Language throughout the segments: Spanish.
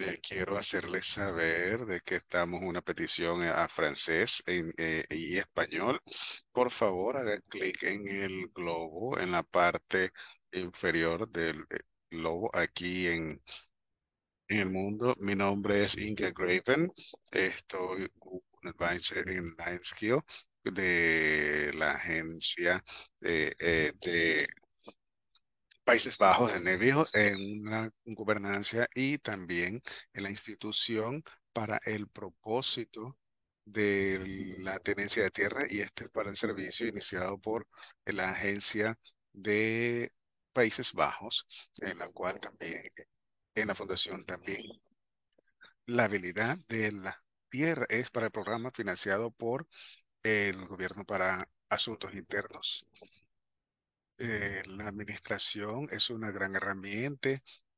Eh, quiero hacerles saber de que estamos una petición eh, a francés eh, y español. Por favor, hagan clic en el globo, en la parte inferior del globo, aquí en, el mundo. Mi nombre es Inge Graven. Estoy un advisor en LineSkill de la agencia de Países Bajos, en, el, en una gobernancia y también en la institución para el propósito de la tenencia de tierra y este es para el servicio iniciado por la Agencia de Países Bajos, en la cual también, en la fundación también. La habilidad de la tierra es para el programa financiado por el gobierno para asuntos internos. Eh, la administración es una gran herramienta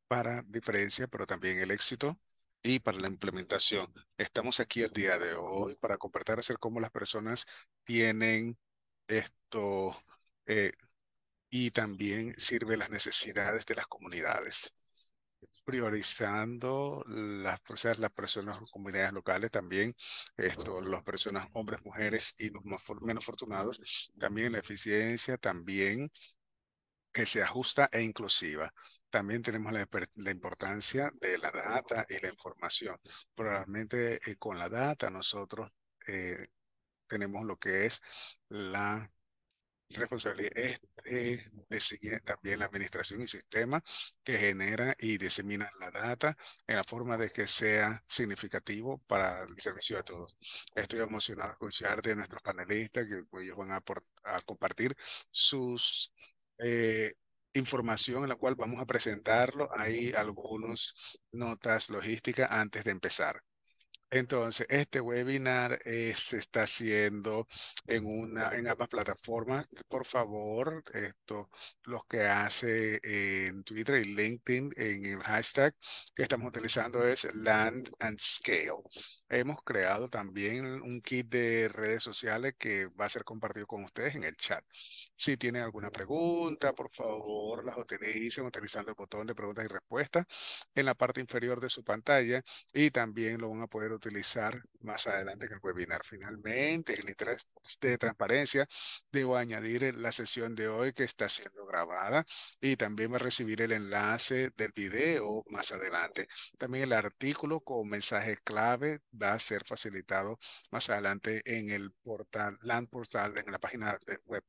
para diferencia, pero también el éxito y para la implementación. Estamos aquí el día de hoy para compartir hacer cómo las personas tienen esto eh, y también sirve las necesidades de las comunidades. Priorizando las, las personas, comunidades locales también, esto, las personas, hombres, mujeres y los más, menos afortunados, también la eficiencia, también que sea justa e inclusiva. También tenemos la, importancia de la data y la información. Probablemente eh, con la data nosotros eh, tenemos lo que es la responsabilidad de también la administración y sistema que genera y disemina la data en la forma de que sea significativo para el servicio de todos. Estoy emocionado de escuchar de nuestros panelistas que ellos van a, a compartir sus eh, información en la cual vamos a presentarlo. Hay algunas notas logísticas antes de empezar. Entonces, este webinar eh, se está haciendo en una, en ambas plataformas. Por favor, esto, los que hace eh, en Twitter y LinkedIn, en el hashtag que estamos utilizando es Land and Scale. Hemos creado también un kit de redes sociales que va a ser compartido con ustedes en el chat. Si tienen alguna pregunta, por favor, las utilicen utilizando el botón de preguntas y respuestas en la parte inferior de su pantalla y también lo van a poder utilizar más adelante en el webinar. Finalmente, el interés de transparencia, debo añadir la sesión de hoy que está siendo grabada y también va a recibir el enlace del video más adelante. También el artículo con mensaje clave va a ser facilitado más adelante en el portal, land portal, en la página web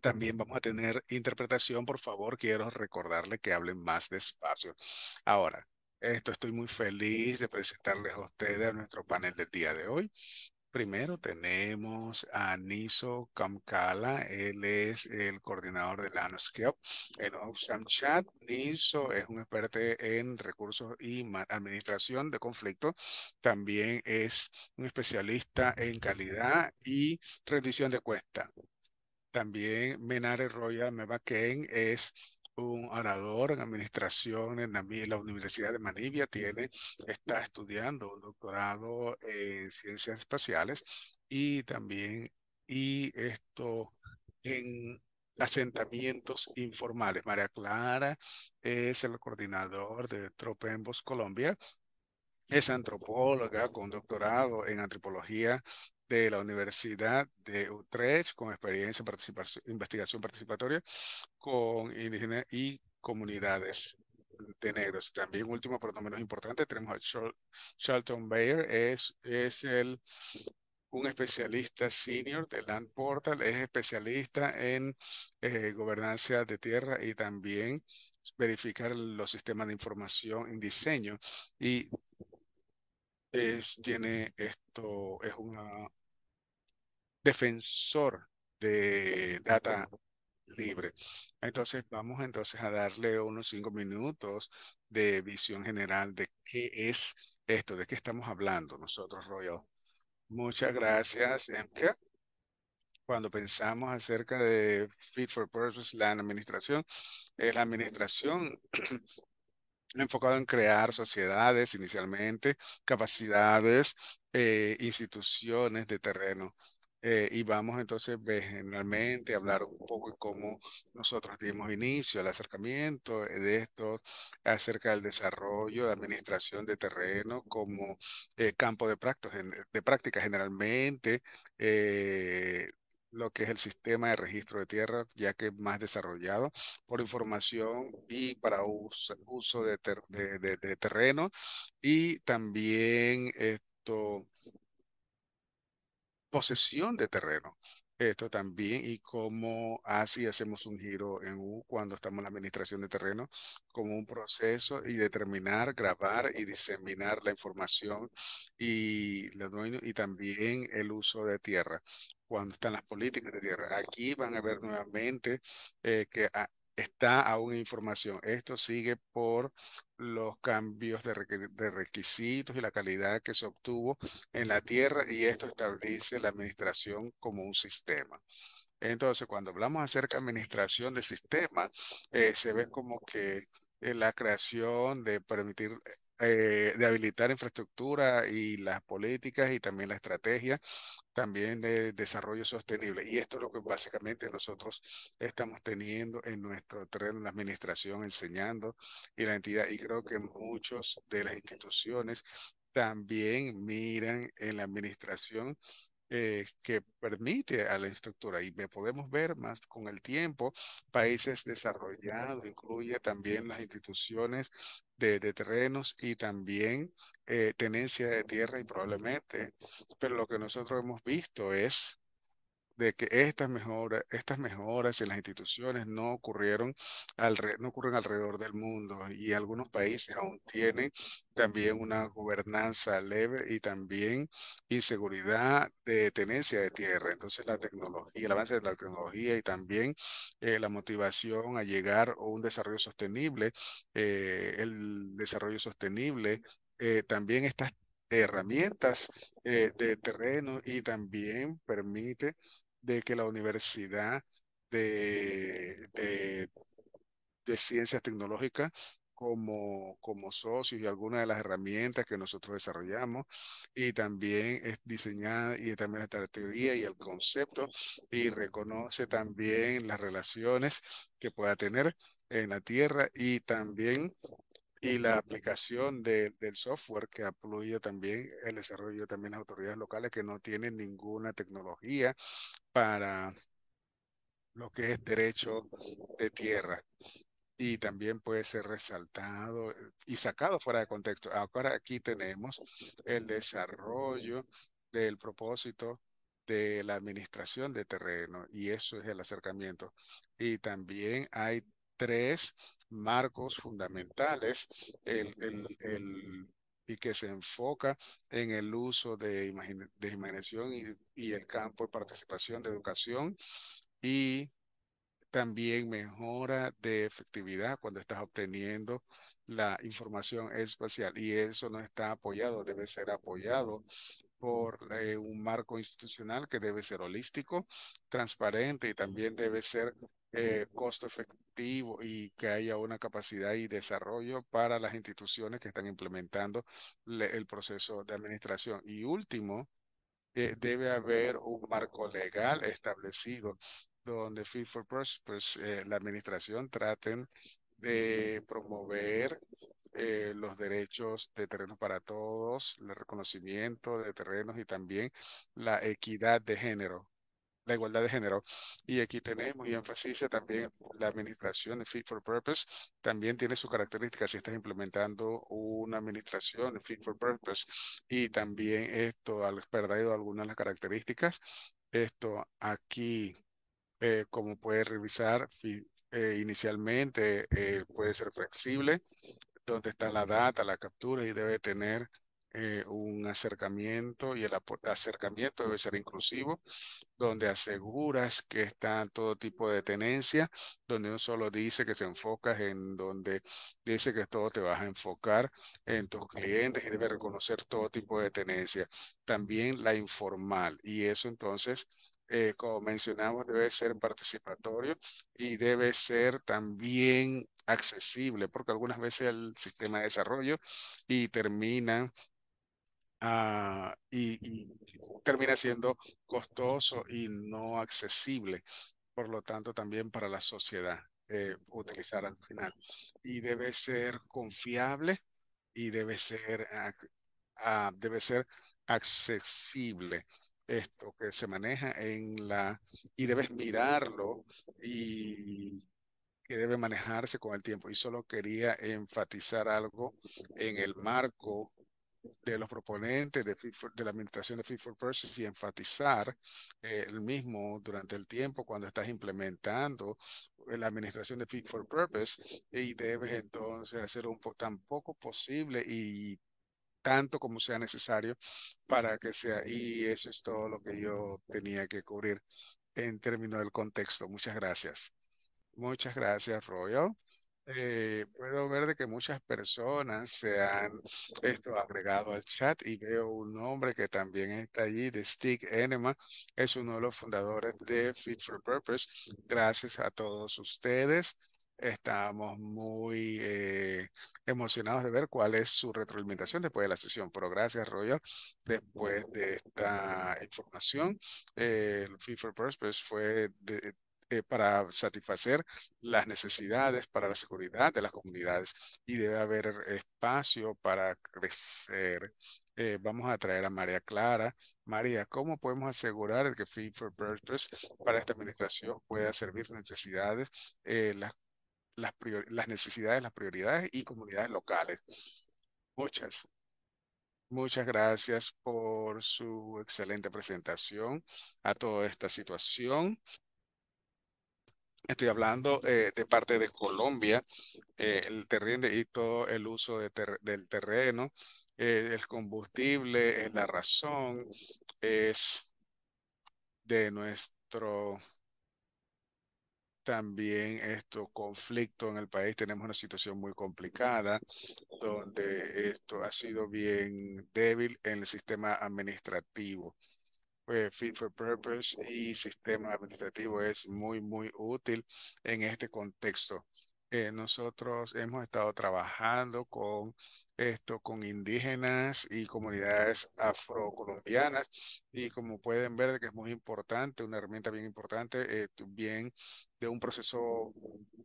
también vamos a tener interpretación. Por favor, quiero recordarle que hablen más despacio. Ahora, esto estoy muy feliz de presentarles a ustedes a nuestro panel del día de hoy. Primero tenemos a Niso Kamkala, él es el coordinador de Landscape en Oxfam Chat. Niso es un experto en recursos y administración de conflictos. También es un especialista en calidad y rendición de cuesta. También Menare Royal Mebaken es un orador en administración en la, Universidad de Manivia, tiene, está estudiando un doctorado en ciencias espaciales y también y esto en asentamientos informales. María Clara es el coordinador de Tropenbos Colombia. Es antropóloga con doctorado en antropología de la Universidad de Utrecht con experiencia en investigación participatoria con indígenas y comunidades de negros. También, último, pero no menos importante, tenemos a Charlton Bayer, es, es el, un especialista senior de Land Portal, es especialista en eh, gobernanza de tierra y también verificar los sistemas de información en diseño y tiene esto, es una defensor de data libre. Entonces vamos entonces a darle unos cinco minutos de visión general de qué es esto, de qué estamos hablando nosotros, Royal. Muchas gracias, Cuando pensamos acerca de Fit for Purpose, la administración, es la administración enfocada en crear sociedades inicialmente, capacidades, eh, instituciones de terreno eh, y vamos entonces pues, generalmente a hablar un poco de cómo nosotros dimos inicio al acercamiento eh, de esto acerca del desarrollo de administración de terreno como eh, campo de, prácticas. de práctica generalmente. lo que es el sistema de registro de tierra, ya que es más desarrollado por información y para uso, de, de terreno y también esto posesión de terreno. Esto también y cómo así hacemos un giro en U cuando estamos en la administración de terreno como un proceso y determinar, grabar y diseminar la información y la dueño y también el uso de tierra cuando están las políticas de tierra. Aquí van a ver nuevamente eh, que ah, está aún información. Esto sigue por los cambios de, requisitos y la calidad que se obtuvo en la tierra y esto establece la administración como un sistema. Entonces, cuando hablamos acerca de administración de sistema, eh, se ve como que eh, la creación, de permitir, eh, de habilitar infraestructura y las políticas y también la estrategia, también de desarrollo sostenible. Y esto es lo que básicamente nosotros estamos teniendo en nuestro tren, en la administración, enseñando y la entidad. Y creo que muchos de las instituciones también miran en la administración eh, que permite a la estructura y podemos ver más con el tiempo países desarrollados, incluye también las instituciones de, terrenos y también eh, tenencia de tierra y probablemente, pero lo que nosotros hemos visto es de que estas mejoras, estas mejoras en las instituciones no ocurrieron no ocurren alrededor del mundo y algunos países aún tienen también una gobernanza leve y también inseguridad de tenencia de tierra. Entonces la tecnología, el avance de la tecnología y también eh, la motivación a llegar a un desarrollo sostenible, eh, el desarrollo sostenible, eh, también estas herramientas de terreno y también permite de que la Universidad de, de, Ciencias Tecnológicas como, como, socios y algunas de las herramientas que nosotros desarrollamos y también es diseñada y también la teoría y el concepto y reconoce también las relaciones que pueda tener en la tierra y también y la aplicación del software que apoya también el desarrollo también las autoridades locales que no tienen ninguna tecnología para lo que es derecho de tierra. Y también puede ser resaltado y sacado fuera de contexto. Ahora aquí tenemos el desarrollo del propósito de la administración de terreno y eso es el acercamiento. Y también hay tres marcos fundamentales, el, y que se enfoca en el uso de, imaginación y, el campo de participación de educación y también mejora de efectividad cuando estás obteniendo la información espacial y eso no está apoyado, debe ser apoyado por eh, un marco institucional que debe ser holístico, transparente y también debe ser eh, costo efectivo y que haya una capacidad y desarrollo para las instituciones que están implementando el proceso de administración. Y último, eh, debe haber un marco legal establecido donde Fit for pues, eh, la administración traten de promover los derechos de terrenos para todos, el reconocimiento de terrenos y también la equidad de género la igualdad de género. Y aquí tenemos y énfasis también la administración fit for purpose también tiene sus características si estás implementando una administración fit for purpose y también esto al perdido algunas de las características esto aquí eh, como puedes revisar eh, inicialmente eh, puede ser flexible donde está la data la captura y debe tener eh, un acercamiento y el acercamiento debe ser inclusivo, donde aseguras que está todo tipo de tenencia, donde no solo dice que se enfocas en donde dice que todo te vas a enfocar en tus clientes y debe reconocer todo tipo de tenencia. También la informal y eso entonces eh, como mencionamos, debe ser participatorio y debe ser también accesible, porque algunas veces el sistema de desarrollo y termina Ah, y, termina siendo costoso y no accesible, por lo tanto también para la sociedad eh, utilizar al final. Y debe ser confiable y debe ser, ah, debe ser accesible esto que se maneja en la y debes mirarlo y que debe manejarse con el tiempo. Y solo quería enfatizar algo en el marco de los proponentes de, de la administración de Fit for Purpose y enfatizar eh, el mismo durante el tiempo cuando estás implementando la administración de Fit for Purpose y debes entonces hacer un tan poco posible y tanto como sea necesario para que sea y eso es todo lo que yo tenía que cubrir en términos del contexto. Muchas gracias. Muchas gracias, Royal. Eh, puedo ver de que muchas personas se han esto, agregado al chat y veo un nombre que también está allí de Stick Enema, es uno de los fundadores de Fit for Purpose. Gracias a todos ustedes. Estamos muy eh, emocionados de ver cuál es su retroalimentación después de la sesión. Pero gracias, Royal. Después de esta información, eh, el for for Purpose fue de, eh, para satisfacer las necesidades para la seguridad de las comunidades y debe haber espacio para crecer. Eh, vamos a traer a María Clara. María, ¿cómo podemos asegurar que Feed for Purpose para esta administración pueda servir necesidades, eh, las, las, las necesidades, las prioridades y comunidades locales? Muchas. Muchas gracias por su excelente presentación a toda esta situación. Estoy hablando eh, de parte de Colombia, eh, el terreno y todo el uso del terreno, eh, el combustible, es la razón, es de nuestro también esto conflicto en el país. Tenemos una situación muy complicada donde esto ha sido bien débil en el sistema administrativo. Pues, Feed for purpose y sistema administrativo es muy, muy útil en este contexto. Eh, nosotros hemos estado trabajando con esto, con indígenas y comunidades afrocolombianas y como pueden ver que es muy importante, una herramienta bien importante, eh, bien de un proceso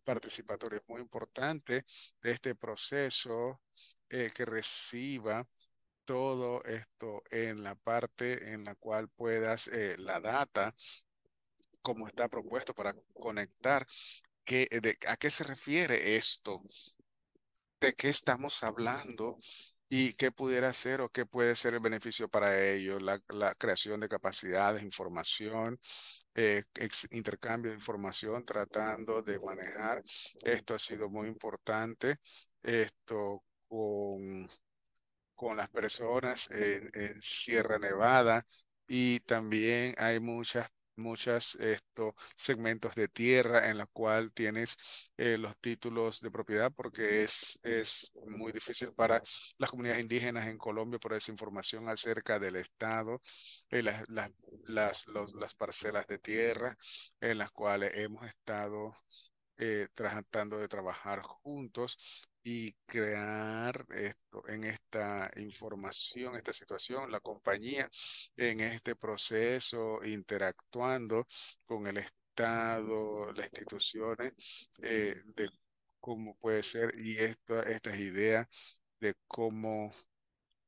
participatorio, es muy importante de este proceso eh, que reciba todo esto en la parte en la cual puedas eh, la data como está propuesto para conectar que, eh, a qué se refiere esto, de qué estamos hablando y qué pudiera ser o qué puede ser el beneficio para ellos, la, creación de capacidades, información, eh, intercambio de información, tratando de manejar. Esto ha sido muy importante, esto con con las personas en, Sierra Nevada y también hay muchas muchas estos segmentos de tierra en la cual tienes eh, los títulos de propiedad porque es, es muy difícil para las comunidades indígenas en Colombia por esa información acerca del estado, y eh, las, las, las, las, parcelas de tierra en las cuales hemos estado eh, tratando de trabajar juntos y crear esto en esta información, esta situación, la compañía en este proceso interactuando con el Estado, las instituciones, eh, de cómo puede ser y esta, estas ideas de cómo,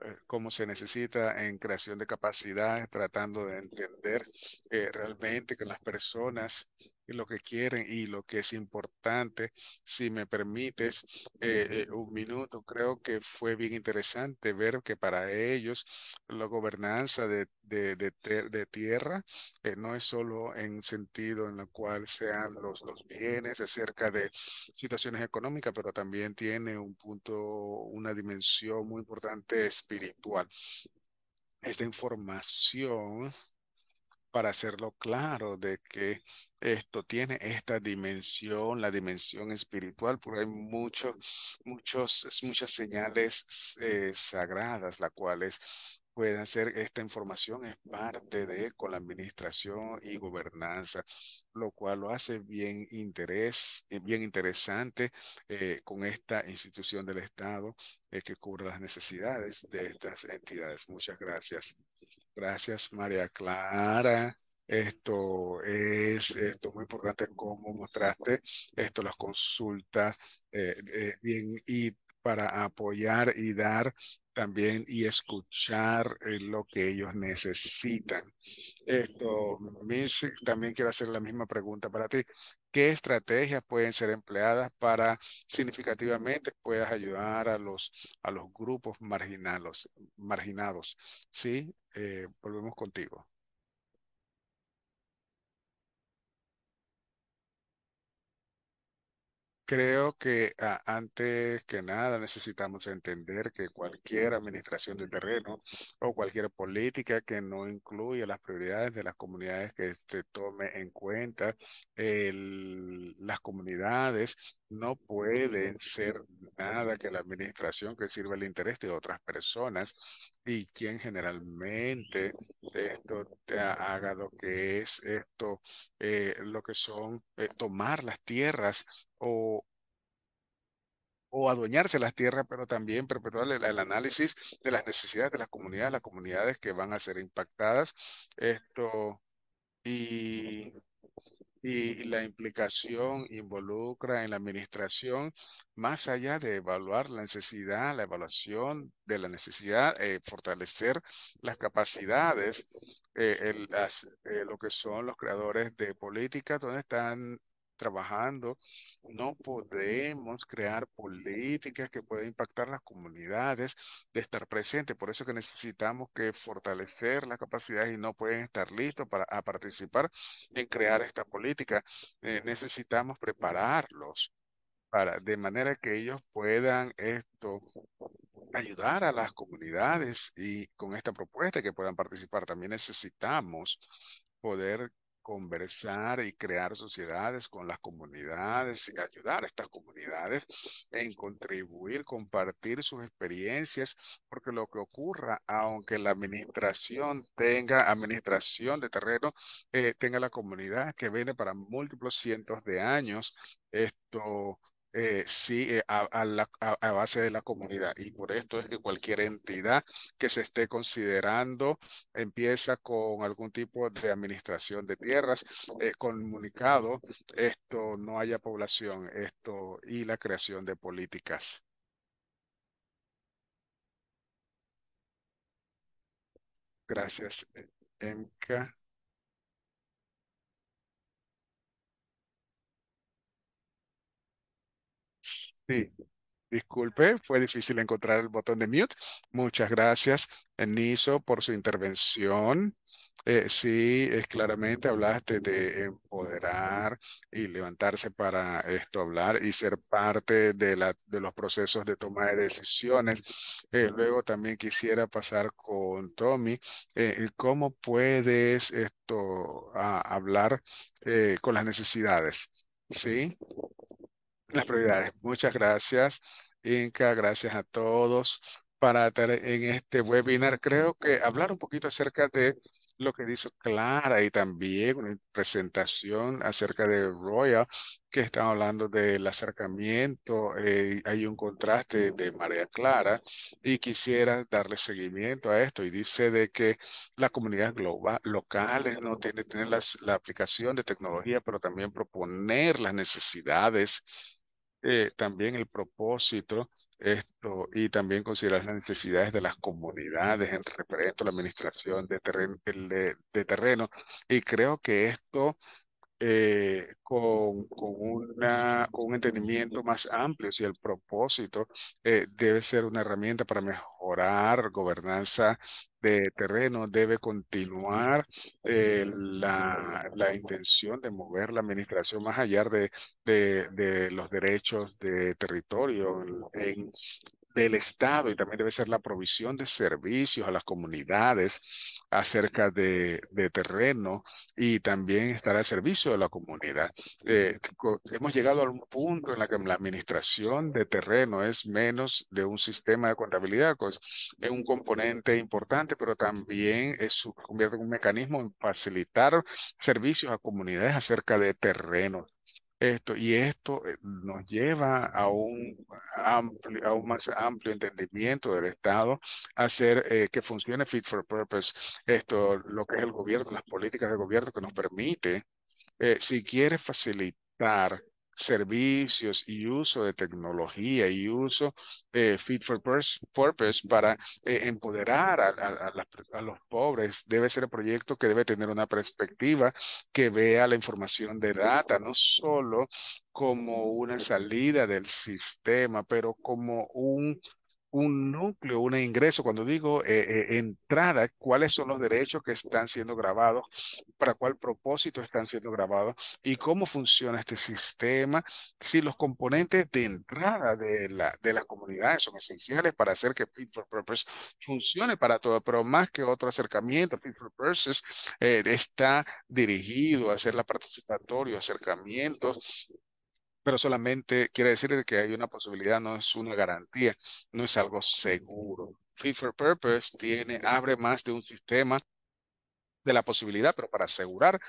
eh, cómo se necesita en creación de capacidades, tratando de entender eh, realmente que las personas lo que quieren y lo que es importante. Si me permites eh, eh, un minuto, creo que fue bien interesante ver que para ellos la gobernanza de, de, de, tierra eh, no es solo en sentido en la cual sean los, los bienes acerca de situaciones económicas, pero también tiene un punto, una dimensión muy importante espiritual. Esta información para hacerlo claro de que esto tiene esta dimensión, la dimensión espiritual, porque hay muchos, muchos, muchas señales eh, sagradas, las cuales pueden ser, esta información es parte de con la administración y gobernanza, lo cual lo hace bien interés, eh, bien interesante eh, con esta institución del Estado que cubre las necesidades de estas entidades. Muchas gracias. Gracias, María Clara. Esto es esto muy importante como mostraste esto las consultas eh, eh, bien y para apoyar y dar también y escuchar eh, lo que ellos necesitan. Esto, también quiero hacer la misma pregunta para ti qué estrategias pueden ser empleadas para significativamente puedas ayudar a los, a los grupos marginados, ¿sí? Eh, volvemos contigo. Creo que ah, antes que nada necesitamos entender que cualquier administración de terreno o cualquier política que no incluya las prioridades de las comunidades que se este, tome en cuenta, las comunidades no pueden ser nada que la administración que sirva el interés de otras personas y quien generalmente esto te haga lo que es esto, eh, lo que son eh, tomar las tierras o, o adueñarse las tierras, pero también perpetuar el, análisis de las necesidades de las comunidades, las comunidades que van a ser impactadas, esto y, y la implicación involucra en la administración, más allá de evaluar la necesidad, la evaluación de la necesidad, eh, fortalecer las capacidades, eh, las, eh, lo que son los creadores de políticas, donde están trabajando, no podemos crear políticas que puedan impactar las comunidades de estar presentes. Por eso que necesitamos que fortalecer las capacidades y no pueden estar listos para participar en crear esta política. Eh, necesitamos prepararlos para de manera que ellos puedan esto ayudar a las comunidades y con esta propuesta que puedan participar. También necesitamos poder conversar y crear sociedades con las comunidades y ayudar a estas comunidades en contribuir, compartir sus experiencias, porque lo que ocurra, aunque la administración tenga administración de terreno, eh, tenga la comunidad que viene para múltiples cientos de años, esto eh, sí eh, a, base de la comunidad. Y por esto es que cualquier entidad que se esté considerando empieza con algún tipo de administración de tierras, eh, comunicado, esto no haya población, esto y la creación de políticas. Gracias, Emka. Sí, disculpe, fue difícil encontrar el botón de mute. Muchas gracias, Niso, por su intervención. Eh, sí, es claramente hablaste de empoderar y levantarse para esto hablar y ser parte de, la, de los procesos de toma de decisiones. Eh, luego también quisiera pasar con Tommy. Eh, ¿Cómo puedes esto hablar con las necesidades? Sí las prioridades. Muchas gracias, Inca, gracias a todos para estar en este webinar. Creo que hablar un poquito acerca de lo que dice Clara y también una presentación acerca de Royal, que están hablando del acercamiento. Eh, hay un contraste de María Clara y quisiera darle seguimiento a esto. Y dice de que la comunidad global, locales no tiene tener la aplicación de tecnología, pero también proponer las necesidades eh, también el propósito esto, y también considerar las necesidades de las comunidades en referente a la administración de, terrenos de terreno. Y creo que esto eh, con, con, una, con, un entendimiento más amplio. Si el propósito eh, debe ser una herramienta para mejorar gobernanza de terreno, debe continuar eh, la, la, intención de mover la administración más allá de, de, de los derechos de territorio en, del Estado y también debe ser la provisión de servicios a las comunidades acerca de, terreno y también estar al servicio de la comunidad. Eh, hemos llegado a un punto en la que la administración de terreno es menos de un sistema de contabilidad, pues, es un componente importante, pero también es, convierte en un mecanismo en facilitar servicios a comunidades acerca de terreno esto y esto eh, nos lleva a un amplio, a un más amplio entendimiento del Estado, hacer eh, que funcione fit for purpose, esto, lo que es el gobierno, las políticas del gobierno que nos permite, eh, si quiere facilitar servicios y uso de tecnología y uso eh, fit for purpose para eh, empoderar a, los pobres. Debe ser un proyecto que debe tener una perspectiva que vea la información de data, no solo como una salida del sistema, pero como un un núcleo, un ingreso, cuando digo eh, eh, entrada, cuáles son los derechos que están siendo grabados, para cuál propósito están siendo grabados y cómo funciona este sistema, si los componentes de entrada de, la, de las comunidades son esenciales para hacer que Fit for Purpose funcione para todo, pero más que otro acercamiento, Fit for Purpose eh, está dirigido a hacer la participatorio, acercamientos pero solamente quiere decir que hay una posibilidad, no es una garantía, no es algo seguro. Fit for Purpose tiene, abre más de un sistema de la posibilidad, pero para asegurar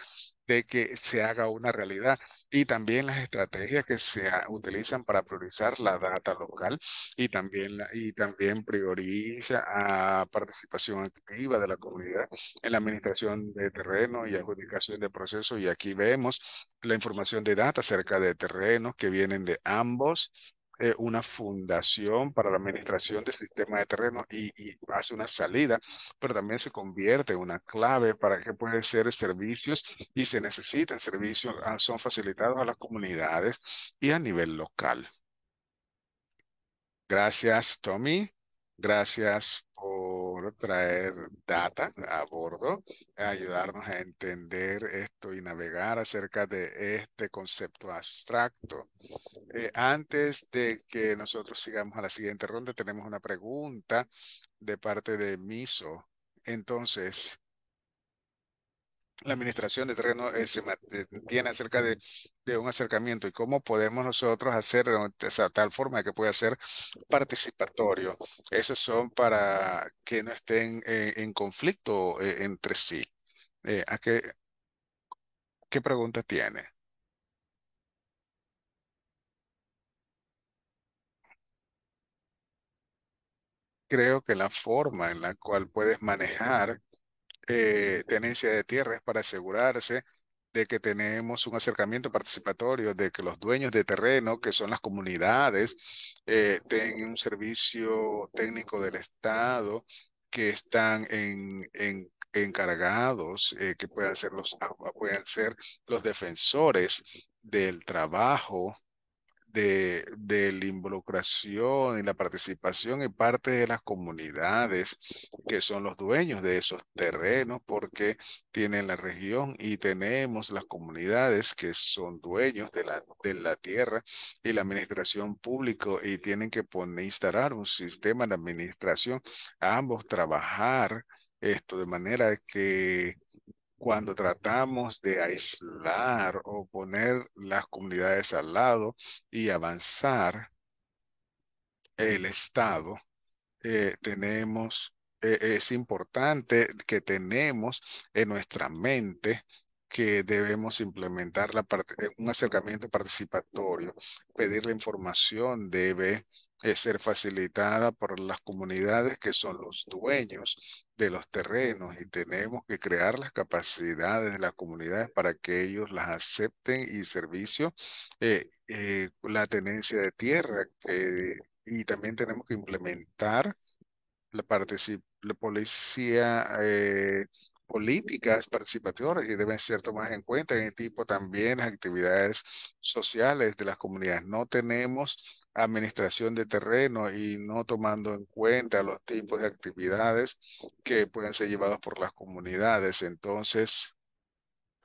de que se haga una realidad y también las estrategias que se utilizan para priorizar la data local y también, y también prioriza la participación activa de la comunidad en la administración de terreno y adjudicación de procesos. Y aquí vemos la información de data acerca de terrenos que vienen de ambos eh, una fundación para la administración de sistemas de terreno y, hace una salida, pero también se convierte en una clave para que puedan ser servicios y se necesitan servicios, ah, son facilitados a las comunidades y a nivel local. Gracias, Tommy. Gracias por traer data a bordo, ayudarnos a entender esto y navegar acerca de este concepto abstracto. Eh, antes de que nosotros sigamos a la siguiente ronda, tenemos una pregunta de parte de MISO. Entonces, la administración de terreno eh, eh, tiene acerca de de un acercamiento y cómo podemos nosotros hacer de tal forma que pueda ser participatorio. Esos son para que no estén eh, en conflicto eh, entre sí. Eh, ¿a qué, qué pregunta tiene? Creo que la forma en la cual puedes manejar tenencia de tierra es para asegurarse de que tenemos un acercamiento participatorio, de que los dueños de terreno, que son las comunidades, eh, tengan un servicio técnico del Estado que están encargados eh, que puedan ser los ah, puedan ser los defensores del trabajo de, la involucración y la participación en parte de las comunidades que son los dueños de esos terrenos porque tienen la región y tenemos las comunidades que son dueños de la, de la tierra y la administración pública y tienen que poner, instalar un sistema de administración, ambos trabajar esto de manera que cuando tratamos de aislar o poner las comunidades al lado y avanzar el Estado, eh, tenemos, eh, es importante que tenemos en nuestra mente que debemos implementar la parte, eh, un acercamiento participatorio. Pedir la información debe es ser facilitada por las comunidades que son los dueños de los terrenos y tenemos que crear las capacidades de las comunidades para que ellos las acepten y servicio, eh, eh, la tenencia de tierra eh, y también tenemos que implementar la, la policía políticas participativas y deben ser tomadas en cuenta, en el tipo también las actividades sociales de las comunidades. No tenemos administración de terreno y no tomando en cuenta los tipos de actividades que pueden ser llevados por las comunidades. Entonces,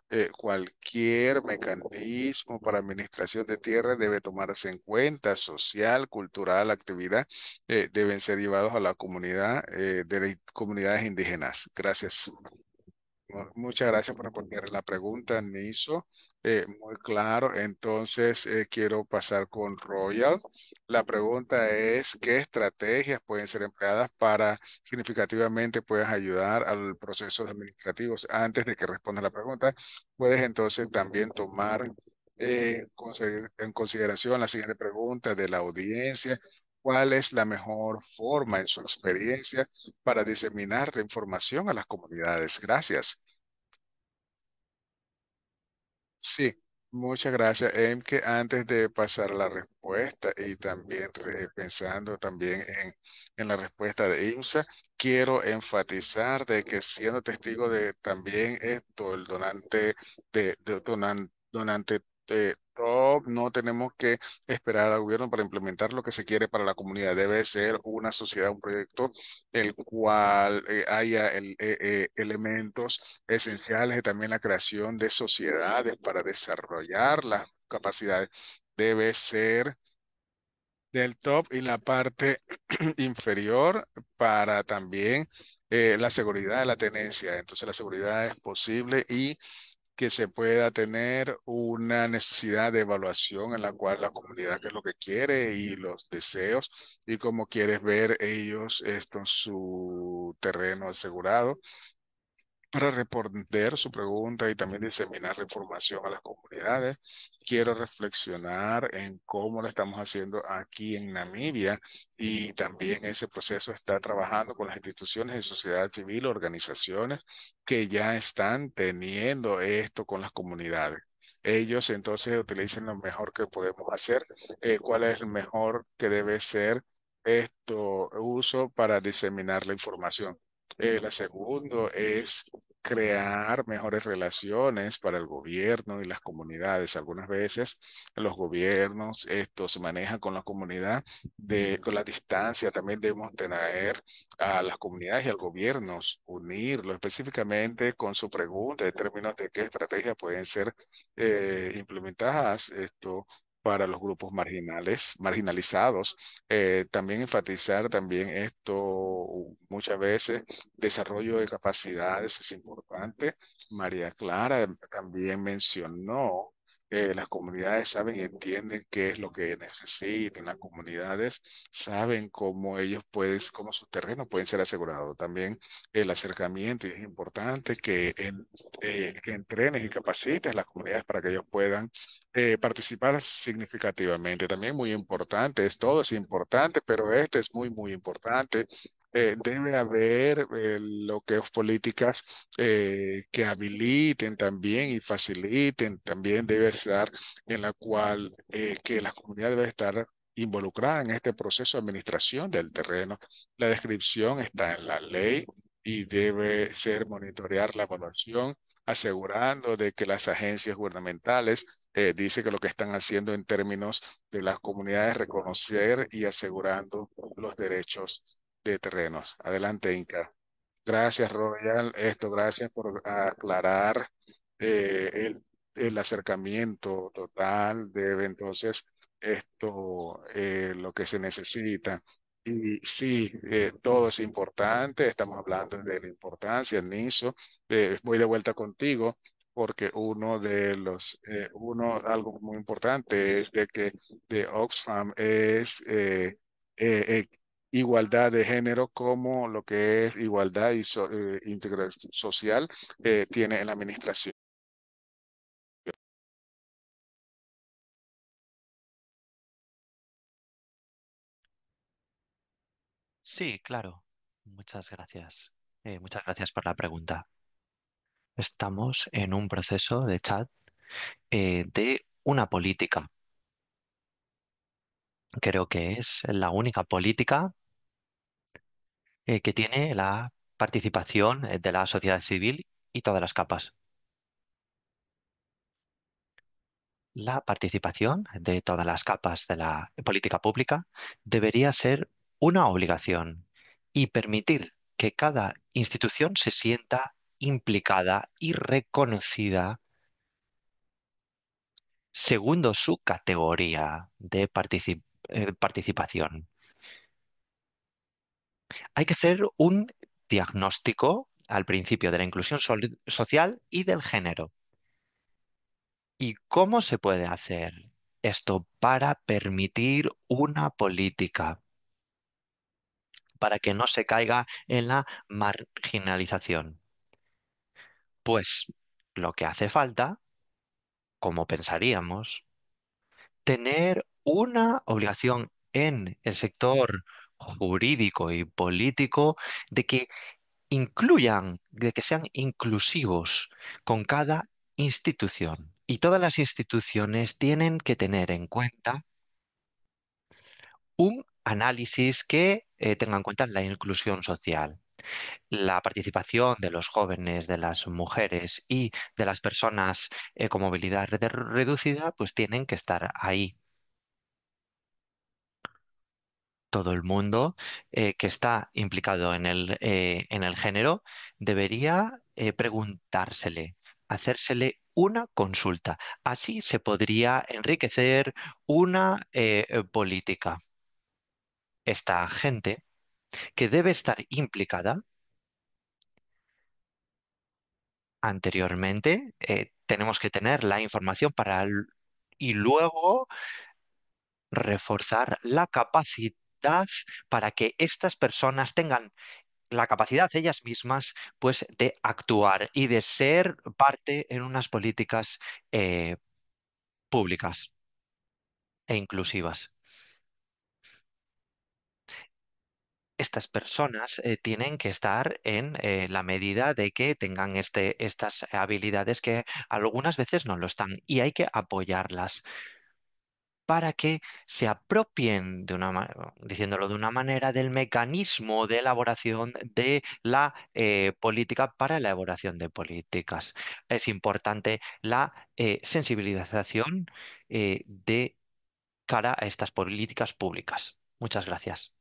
eh, cualquier mecanismo para administración de tierra debe tomarse en cuenta, social, cultural, actividad, eh, deben ser llevados a la comunidad eh, de las comunidades indígenas. Gracias. Muchas gracias por responder la pregunta, Niso. Eh, muy claro. Entonces, eh, quiero pasar con Royal. La pregunta es, ¿qué estrategias pueden ser empleadas para significativamente puedas ayudar al proceso administrativo? Antes de que responda la pregunta, puedes entonces también tomar eh, en consideración la siguiente pregunta de la audiencia cuál es la mejor forma en su experiencia para diseminar la información a las comunidades. Gracias. Sí, muchas gracias, Emke. Antes de pasar a la respuesta y también pensando también en, la respuesta de IMSA, quiero enfatizar de que siendo testigo de también esto, el donante, de, donante eh, top, no tenemos que esperar al gobierno para implementar lo que se quiere para la comunidad. Debe ser una sociedad, un proyecto el cual eh, haya eh, elementos esenciales y también la creación de sociedades para desarrollar las capacidades. Debe ser del top y la parte inferior para también la seguridad de la tenencia. Entonces la seguridad es posible y que se pueda tener una necesidad de evaluación en la cual la comunidad que es lo que quiere y los deseos y como quieres ver ellos esto en su terreno asegurado para responder su pregunta y también diseminar la información a las comunidades. Quiero reflexionar en cómo lo estamos haciendo aquí en Namibia y también ese proceso está trabajando con las instituciones de sociedad civil, organizaciones que ya están teniendo esto con las comunidades ellos entonces utilizan lo mejor que podemos hacer, eh, cuál es el mejor que debe ser esto uso para diseminar la información. Eh, la segunda es crear mejores relaciones para el gobierno y las comunidades. Algunas veces los gobiernos esto se maneja con la comunidad de con la distancia. También debemos tener a las comunidades y al gobierno unirlo específicamente con su pregunta en términos de qué estrategias pueden ser eh, implementadas esto para los grupos marginales, marginalizados. Eh, también enfatizar también esto muchas veces, desarrollo de capacidades es importante. María Clara también mencionó eh, las comunidades saben y entienden qué es lo que necesitan, las comunidades saben cómo ellos pueden, cómo sus terrenos pueden ser asegurados. También el acercamiento, es importante eh, que, entrenes y capacites a las comunidades para que ellos puedan eh, participar significativamente. También muy importante, es todo es importante, pero este es muy, muy importante eh, debe haber eh, lo que es políticas eh, que habiliten también y faciliten, también debe estar en la cual que la comunidad debe estar involucrada en este proceso de administración del terreno. La descripción está en la ley y debe ser monitorear la evaluación asegurando de que las agencias gubernamentales eh, dicen que lo que están haciendo en términos de las comunidades reconocer y asegurando los derechos de terrenos. Adelante, Inca. Gracias, Royal. Esto, gracias por aclarar eh, el, el, acercamiento total de entonces esto, eh, lo que se necesita. Y sí, eh, todo es importante, estamos hablando de la importancia, en Eh, voy de vuelta contigo porque uno de los, uno, algo muy importante es de que de Oxfam es igualdad de género como lo que es igualdad y so, eh, social tiene en la administración. Sí, claro. Muchas gracias. Eh, muchas gracias por la pregunta. Estamos en un proceso de chat eh, de una política creo que es la única política eh, que tiene la participación eh, de la sociedad civil y todas las capas. La participación de todas las capas de la política pública debería ser una obligación y permitir que cada institución se sienta implicada y reconocida según su categoría de eh, participación. Hay que hacer un diagnóstico al principio de la inclusión social y del género. ¿Y cómo se puede hacer esto para permitir una política? Para que no se caiga en la marginalización. Pues lo que hace falta, como pensaríamos, tener una obligación en el sector jurídico y político de que incluyan, de que sean inclusivos con cada institución. Y todas las instituciones tienen que tener en cuenta un análisis que eh, tenga en cuenta la inclusión social. La participación de los jóvenes, de las mujeres y de las personas eh, con movilidad reducida, pues tienen que estar ahí. todo el mundo eh, que está implicado en el, eh, género debería eh, preguntársele, hacérsele una consulta. Así se podría enriquecer una política. Esta gente que debe estar implicada anteriormente, tenemos que tener la información para y luego reforzar la capacidad para que estas personas tengan la capacidad ellas mismas pues de actuar y de ser parte en unas políticas eh, públicas e inclusivas. estas personas eh, tienen que estar en eh, la medida de que tengan este, estas habilidades que algunas veces no lo están y hay que apoyarlas para que se apropien, de una, diciéndolo de una manera, del mecanismo de elaboración de la eh, política para la elaboración de políticas. Es importante la eh, sensibilización eh, de cara a estas políticas públicas. Muchas gracias.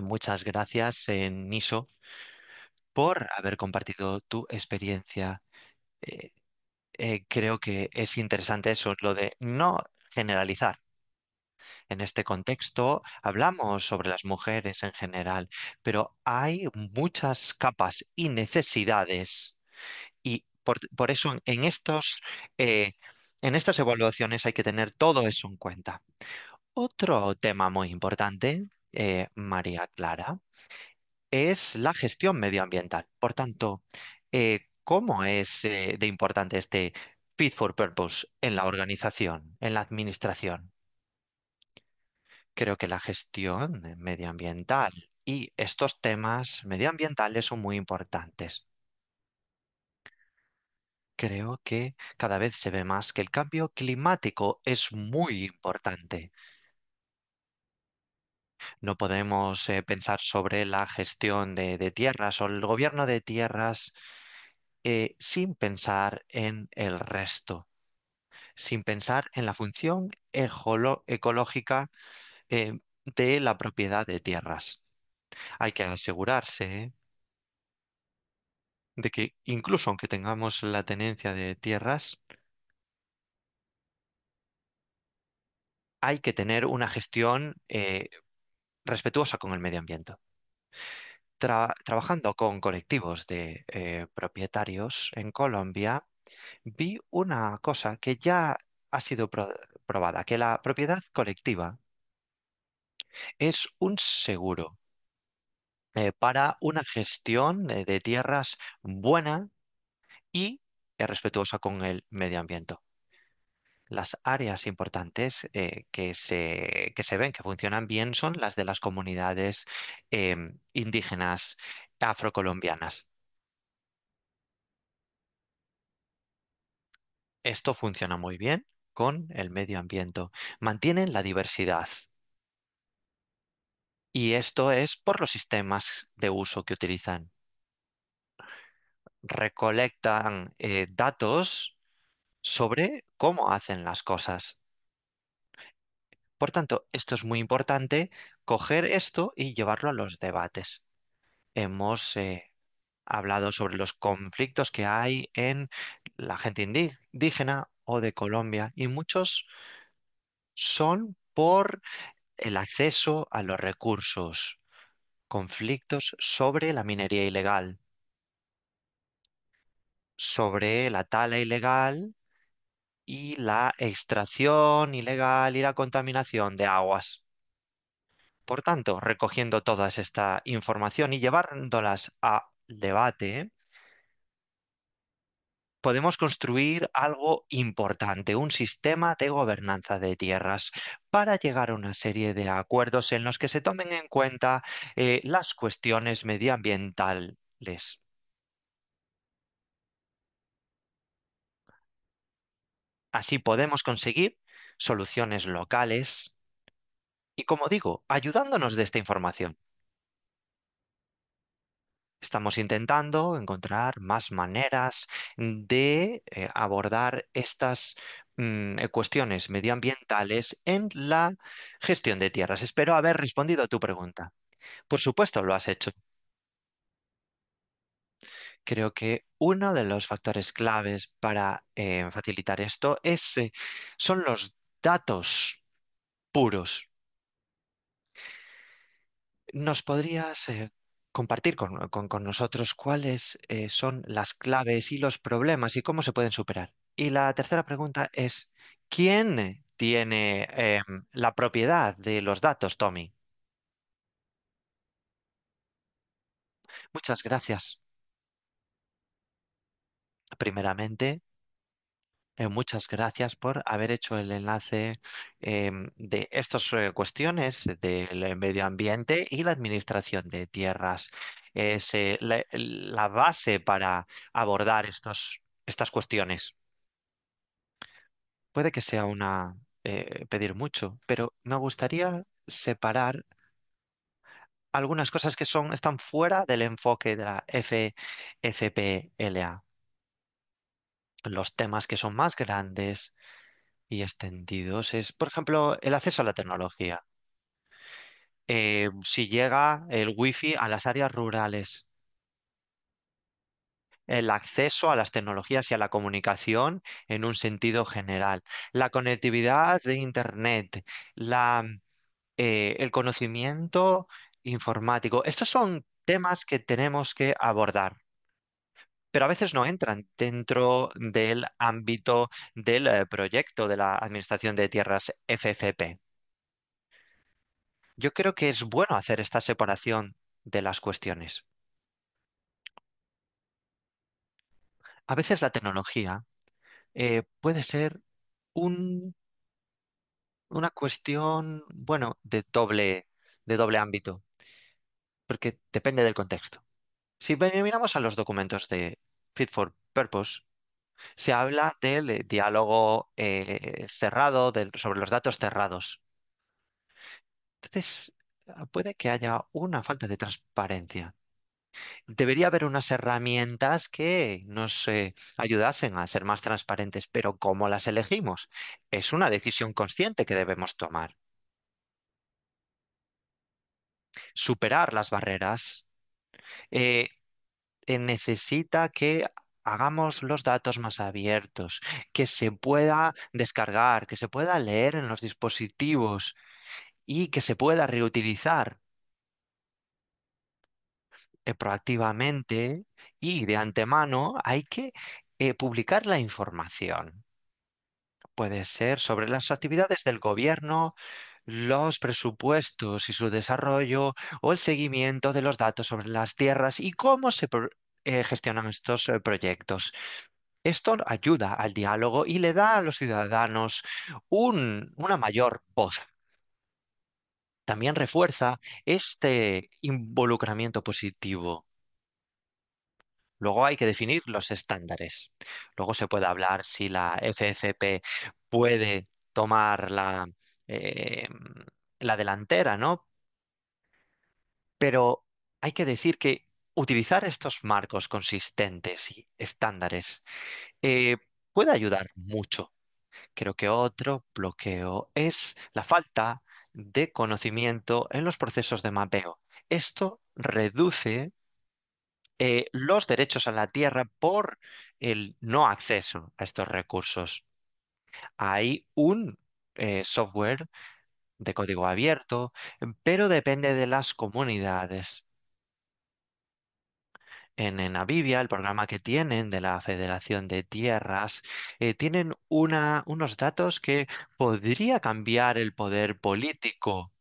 Muchas gracias, Niso, por haber compartido tu experiencia. Eh, creo que es interesante eso, lo de no generalizar. En este contexto hablamos sobre las mujeres en general, pero hay muchas capas y necesidades. Y por, eso en, estos, eh, en estas evaluaciones hay que tener todo eso en cuenta. Otro tema muy importante, eh, María Clara, es la gestión medioambiental. Por tanto, eh, cómo es eh, de importante este pit for purpose en la organización, en la administración. Creo que la gestión medioambiental y estos temas medioambientales son muy importantes. Creo que cada vez se ve más que el cambio climático es muy importante. No podemos eh, pensar sobre la gestión de tierras o el gobierno de tierras eh, sin pensar en el resto, sin pensar en la función ecológica eh, de la propiedad de tierras. Hay que asegurarse de que incluso aunque tengamos la tenencia de tierras, hay que tener una gestión eh, respetuosa con el medio ambiente trabajando con colectivos de eh, propietarios en Colombia, vi una cosa que ya ha sido probada, que la propiedad colectiva es un seguro eh, para una gestión de tierras buena y eh, respetuosa con el medio ambiente las áreas importantes eh, que, se, ven que funcionan bien son las de las comunidades em, indígenas afrocolombianas. Esto funciona muy bien con el medio ambiente. Mantienen la diversidad. Y esto es por los sistemas de uso que utilizan. Recolectan eh, datos sobre cómo hacen las cosas. Por tanto, esto es muy importante, coger esto y llevarlo a los debates. Hemos eh, hablado sobre los conflictos que hay en la gente indígena o de Colombia y muchos son por el acceso a los recursos, conflictos sobre la minería ilegal, sobre la tala ilegal y la extracción ilegal y la contaminación de aguas. Por tanto, recogiendo toda esta información y llevándolas a debate, podemos construir algo importante, un sistema de gobernanza de tierras, para llegar a una serie de acuerdos en los que se tomen en cuenta eh, las cuestiones medioambientales. Así podemos conseguir soluciones locales y, como digo, ayudándonos de esta información. Estamos intentando encontrar más maneras de eh, abordar estas mm, eh, cuestiones medioambientales en la gestión de tierras. Espero haber respondido a tu pregunta. Por supuesto, lo has hecho. Creo que uno de los factores claves para eh, facilitar esto es, eh, son los datos puros. ¿Nos podrías eh, compartir con, nosotros cuáles son las claves y los problemas y cómo se pueden superar? Y la tercera pregunta es, ¿quién tiene la propiedad de los datos, Tommy? Muchas gracias primeramente, eh, muchas gracias por haber hecho el enlace em, de estas eh, cuestiones del medio ambiente y la administración de tierras. Es eh, la, base para abordar estos, estas cuestiones. Puede que sea una pedir mucho, pero me gustaría separar algunas cosas que son, están fuera del enfoque de la FFPLA los temas que son más grandes y extendidos es, por ejemplo, el acceso a la tecnología. Eh, si llega el wifi a las áreas rurales, el acceso a las tecnologías y a la comunicación en un sentido general, la conectividad de Internet, eh, el conocimiento informático. Estos son temas que tenemos que abordar pero a veces no entran dentro del ámbito del eh, proyecto de la Administración de Tierras FFP. Yo creo que es bueno hacer esta separación de las cuestiones. A veces la tecnología eh, puede ser una cuestión, bueno, de doble, de doble ámbito, porque depende del contexto. Si miramos a los documentos de fit for purpose, se habla del eh, diálogo eh, cerrado, sobre los datos cerrados. Entonces, ah, puede que haya una falta de transparencia. Debería haber unas herramientas que nos eh, ayudasen a ser más transparentes, pero ¿cómo las elegimos? Es una decisión consciente que debemos tomar. Superar las barreras, necesita que hagamos los datos más abiertos, que se pueda descargar, que se pueda leer en los dispositivos y que se pueda reutilizar eh, proactivamente y de antemano hay que eh, publicar la información. Puede ser sobre las actividades del gobierno, los presupuestos y su desarrollo o el seguimiento de los datos sobre las tierras y cómo se eh, gestionan estos eh, proyectos. Esto ayuda al diálogo y le da a los ciudadanos una mayor voz. También refuerza este involucramiento positivo. Luego hay que definir los estándares. Luego se puede hablar si la FFP puede tomar la eh, la delantera, ¿no? Pero hay que decir que utilizar estos marcos consistentes y estándares eh, puede ayudar mucho. Creo que otro bloqueo es la falta de conocimiento en los procesos de mapeo. Esto reduce eh, los derechos a la tierra por el no acceso a estos recursos. Hay un eh, software de código abierto, pero depende de las comunidades. En, Navibia, el programa que tienen de la Federación de Tierras, eh, tienen unos datos que podría cambiar el poder político.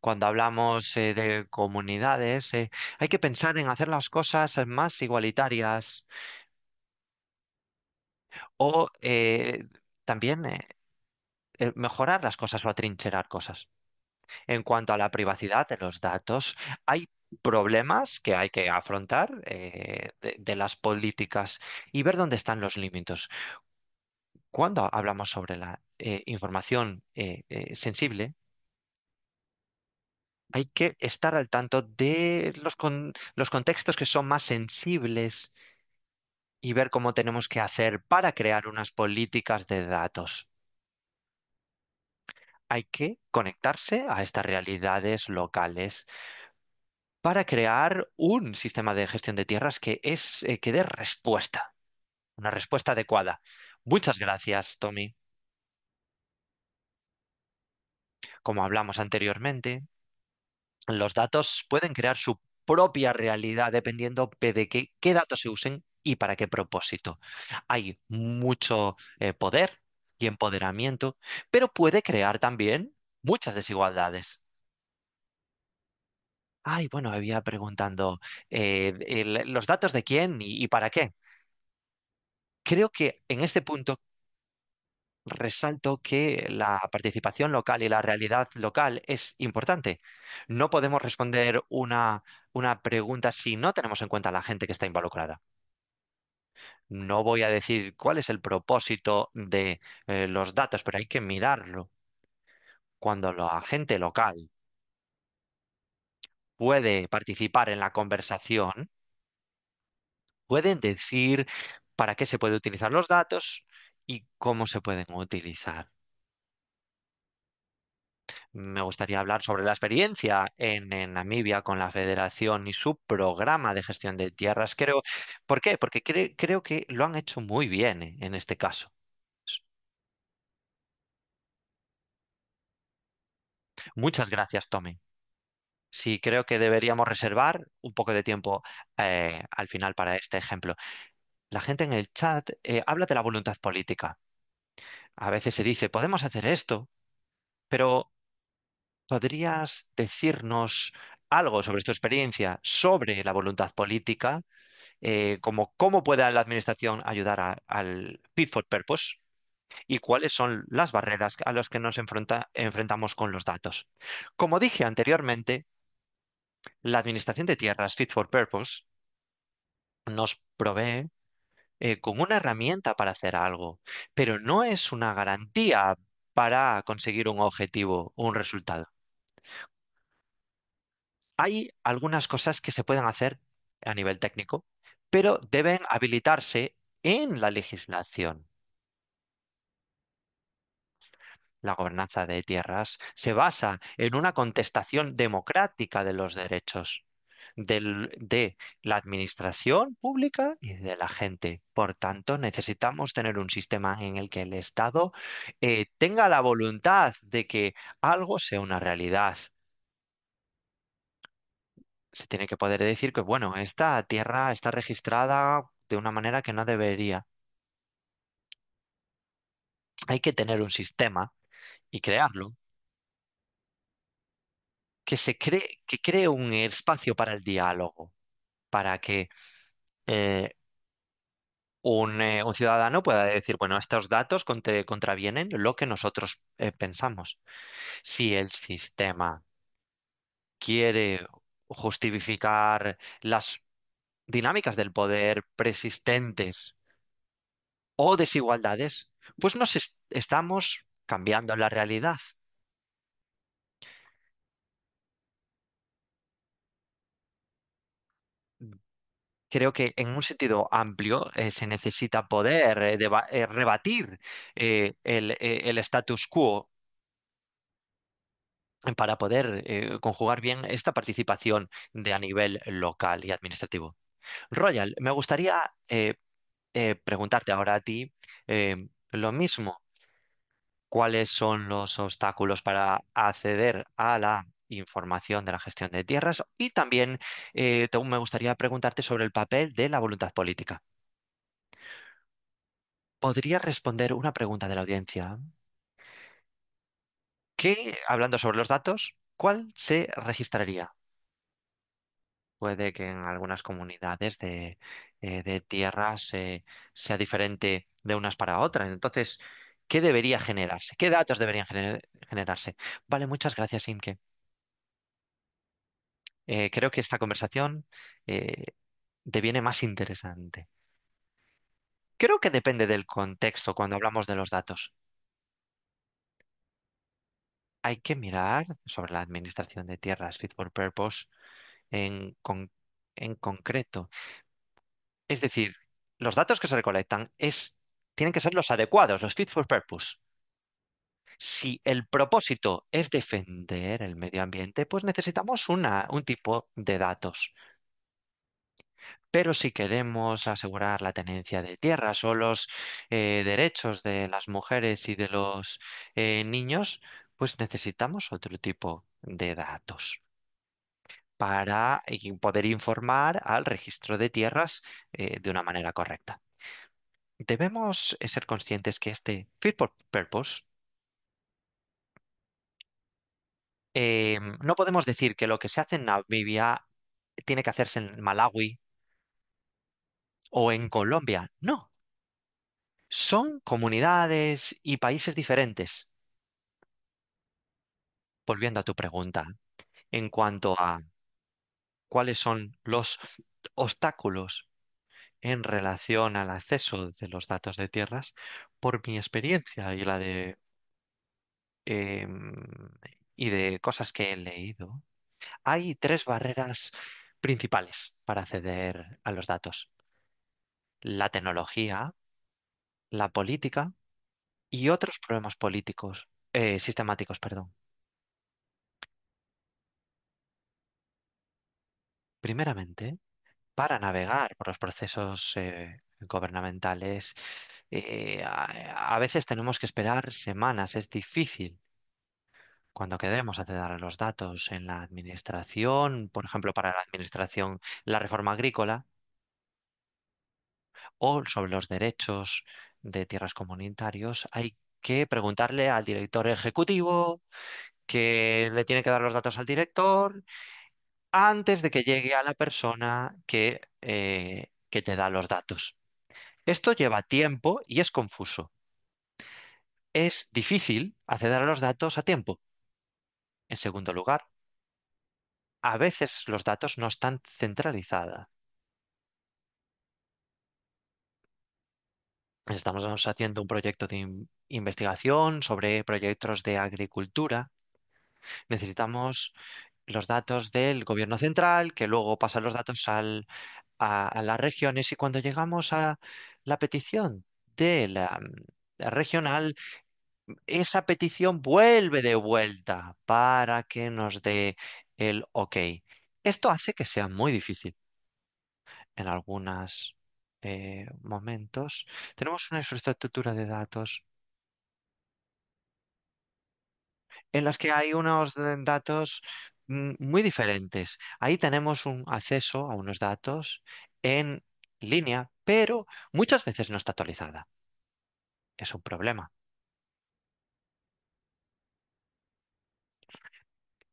Cuando hablamos eh, de comunidades, hay que pensar en hacer las cosas más igualitarias o también eh, mejorar las cosas o atrincherar cosas. En cuanto a la privacidad de los datos, hay problemas que hay que afrontar eh, de, las políticas y ver dónde están los límites. Cuando hablamos sobre la eh, información sensible, hay que estar al tanto de los contextos que son más sensibles y ver cómo tenemos que hacer para crear unas políticas de datos hay que conectarse a estas realidades locales para crear un sistema de gestión de tierras que, es, eh, que dé respuesta, una respuesta adecuada. Muchas gracias, Tommy. Como hablamos anteriormente, los datos pueden crear su propia realidad dependiendo de qué, datos se usen y para qué propósito. Hay mucho eh, poder y empoderamiento, pero puede crear también muchas desigualdades. Ay, bueno, había preguntando eh, los datos de quién y, para qué. Creo que en este punto resalto que la participación local y la realidad local es importante. No podemos responder una, una pregunta si no tenemos en cuenta a la gente que está involucrada. No voy a decir cuál es el propósito de eh, los datos, pero hay que mirarlo. Cuando la gente local puede participar en la conversación, pueden decir para qué se puede utilizar los datos y cómo se pueden utilizar me gustaría hablar sobre la experiencia en, Namibia con la federación y su programa de gestión de tierras. ¿Por qué? Porque creo que lo han hecho muy bien eh, en este caso. Muchas gracias, Tommy. Sí, creo que deberíamos reservar un poco de tiempo eh, al final para este ejemplo. La gente en el chat eh, habla de la voluntad política. A veces se dice, podemos hacer esto, pero ¿Podrías decirnos algo sobre tu experiencia, sobre la voluntad política, eh, cómo puede la Administración ayudar al fit for purpose? y cuáles son las barreras a las que nos enfrentamos con los datos. Como dije anteriormente, la Administración de Tierras Fit for Purpose nos provee eh, con una herramienta para hacer algo, pero no es una garantía para conseguir un objetivo un resultado hay algunas cosas que se pueden hacer a nivel técnico, pero deben habilitarse en la legislación. La gobernanza de tierras se basa en una contestación democrática de los derechos de la administración pública y de la gente. Por tanto, necesitamos tener un sistema en el que el Estado eh, tenga la voluntad de que algo sea una realidad se tiene que poder decir que, bueno, esta tierra está registrada de una manera que no debería. Hay que tener un sistema y crearlo que se cree, que cree un espacio para el diálogo, para que eh, eh, un, ciudadano pueda decir, bueno, estos datos contravienen lo que nosotros eh, pensamos. Si el sistema quiere justificar las dinámicas del poder persistentes o desigualdades, pues nos estamos cambiando la realidad. creo que en un sentido amplio eh, se necesita poder eh, eh, rebatir el, el, status quo para poder eh, conjugar bien esta participación de a nivel local y administrativo. Royal, me gustaría eh, eh, preguntarte ahora a ti em, lo mismo. ¿Cuáles son los obstáculos para acceder a la información de la gestión de tierras? Y también me gustaría preguntarte sobre el papel de la voluntad política. ¿Podría responder una pregunta de la audiencia? que, hablando sobre los datos, ¿cuál se registraría? Puede que en algunas comunidades de, eh, tierras sea diferente de unas para otras. Entonces, ¿qué debería generarse? ¿Qué datos deberían generarse? Vale, muchas gracias, Imke. Eh, creo que esta conversación deviene eh, más interesante. Creo que depende del contexto cuando hablamos de los datos hay que mirar sobre la administración de tierras fit for purpose en, concreto. Es decir, los datos que se recolectan es, tienen que ser los adecuados, los fit for purpose. Si el propósito es defender el medio ambiente, pues necesitamos un tipo de datos. Pero si queremos asegurar la tenencia de tierras o los eh, derechos de las mujeres y de los eh, niños, pues necesitamos otro tipo de datos para poder informar al registro de tierras eh, de una manera correcta. Debemos eh, ser conscientes que este fit for purpose eh, no podemos decir que lo que se hace en Namibia tiene que hacerse en Malawi o en Colombia. No. Son comunidades y países diferentes volviendo a tu pregunta, en cuanto a cuáles son los obstáculos en relación al acceso de los datos de tierras, por mi experiencia y la de em, y de cosas que he leído, hay tres barreras principales para acceder a los datos. La tecnología, la política y otros problemas políticos, eh, sistemáticos, perdón. primeramente, para navegar por los procesos eh, gubernamentales, eh, a, a, veces tenemos que esperar semanas, es difícil. Cuando queremos acceder a los datos en la administración, por ejemplo, para la administración, la reforma agrícola, o sobre los derechos de tierras comunitarios, hay que preguntarle al director ejecutivo que le tiene que dar los datos al director antes de que llegue a la persona eh, que, te da los datos. Esto lleva tiempo y es confuso. Es difícil acceder a los datos a tiempo. En segundo lugar, a veces los datos no están centralizados. Estamos haciendo un proyecto de investigación sobre proyectos de agricultura. Necesitamos los datos del gobierno central, que luego pasan los datos a, las regiones y cuando llegamos a la petición de la, regional, esa petición vuelve de vuelta para que nos dé el ok. Esto hace que sea muy difícil. En algunos eh, momentos tenemos una infraestructura de datos en las que hay unos datos Mm, muy diferentes. Ahí tenemos un acceso a unos datos en línea, pero muchas veces no está actualizada. Es un problema.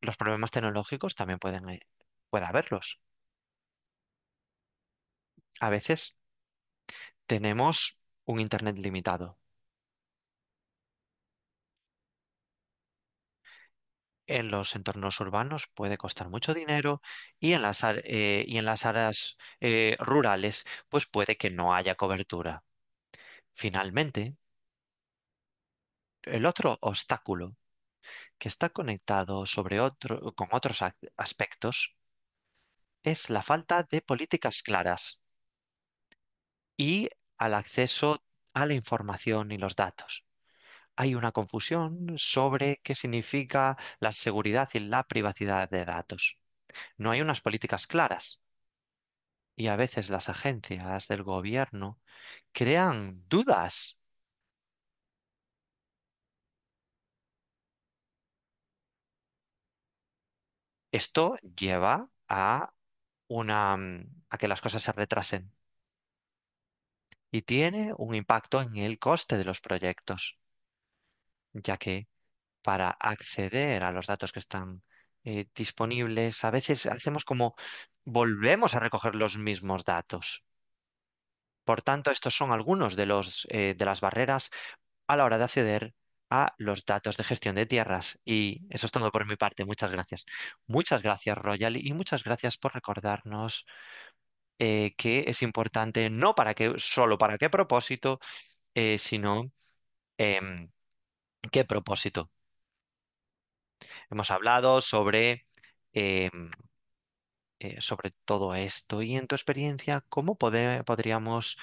Los problemas tecnológicos también pueden, eh, puede haberlos. A veces tenemos un Internet limitado en los entornos urbanos puede costar mucho dinero y en las, eh, y en las áreas eh, rurales pues puede que no haya cobertura. Finalmente, el otro obstáculo que está conectado sobre con otros aspectos es la falta de políticas claras y al acceso a la información y los datos hay una confusión sobre qué significa la seguridad y la privacidad de datos. No hay unas políticas claras. Y a veces las agencias del gobierno crean dudas. Esto lleva a, una, mm, a que las cosas se retrasen y tiene un impacto en el coste de los proyectos ya que para acceder a los datos que están eh, disponibles, a veces hacemos como volvemos a recoger los mismos datos. Por tanto, estos son algunos de, los, eh, de las barreras a la hora de acceder a los datos de gestión de tierras. Y eso es todo por mi parte. Muchas gracias. Muchas gracias, Royal, y muchas gracias por recordarnos eh, que es importante no para qué, solo para qué propósito, sino em, ¿Qué propósito? Hemos hablado sobre, em, eh, sobre todo esto y en tu experiencia, ¿cómo podríamos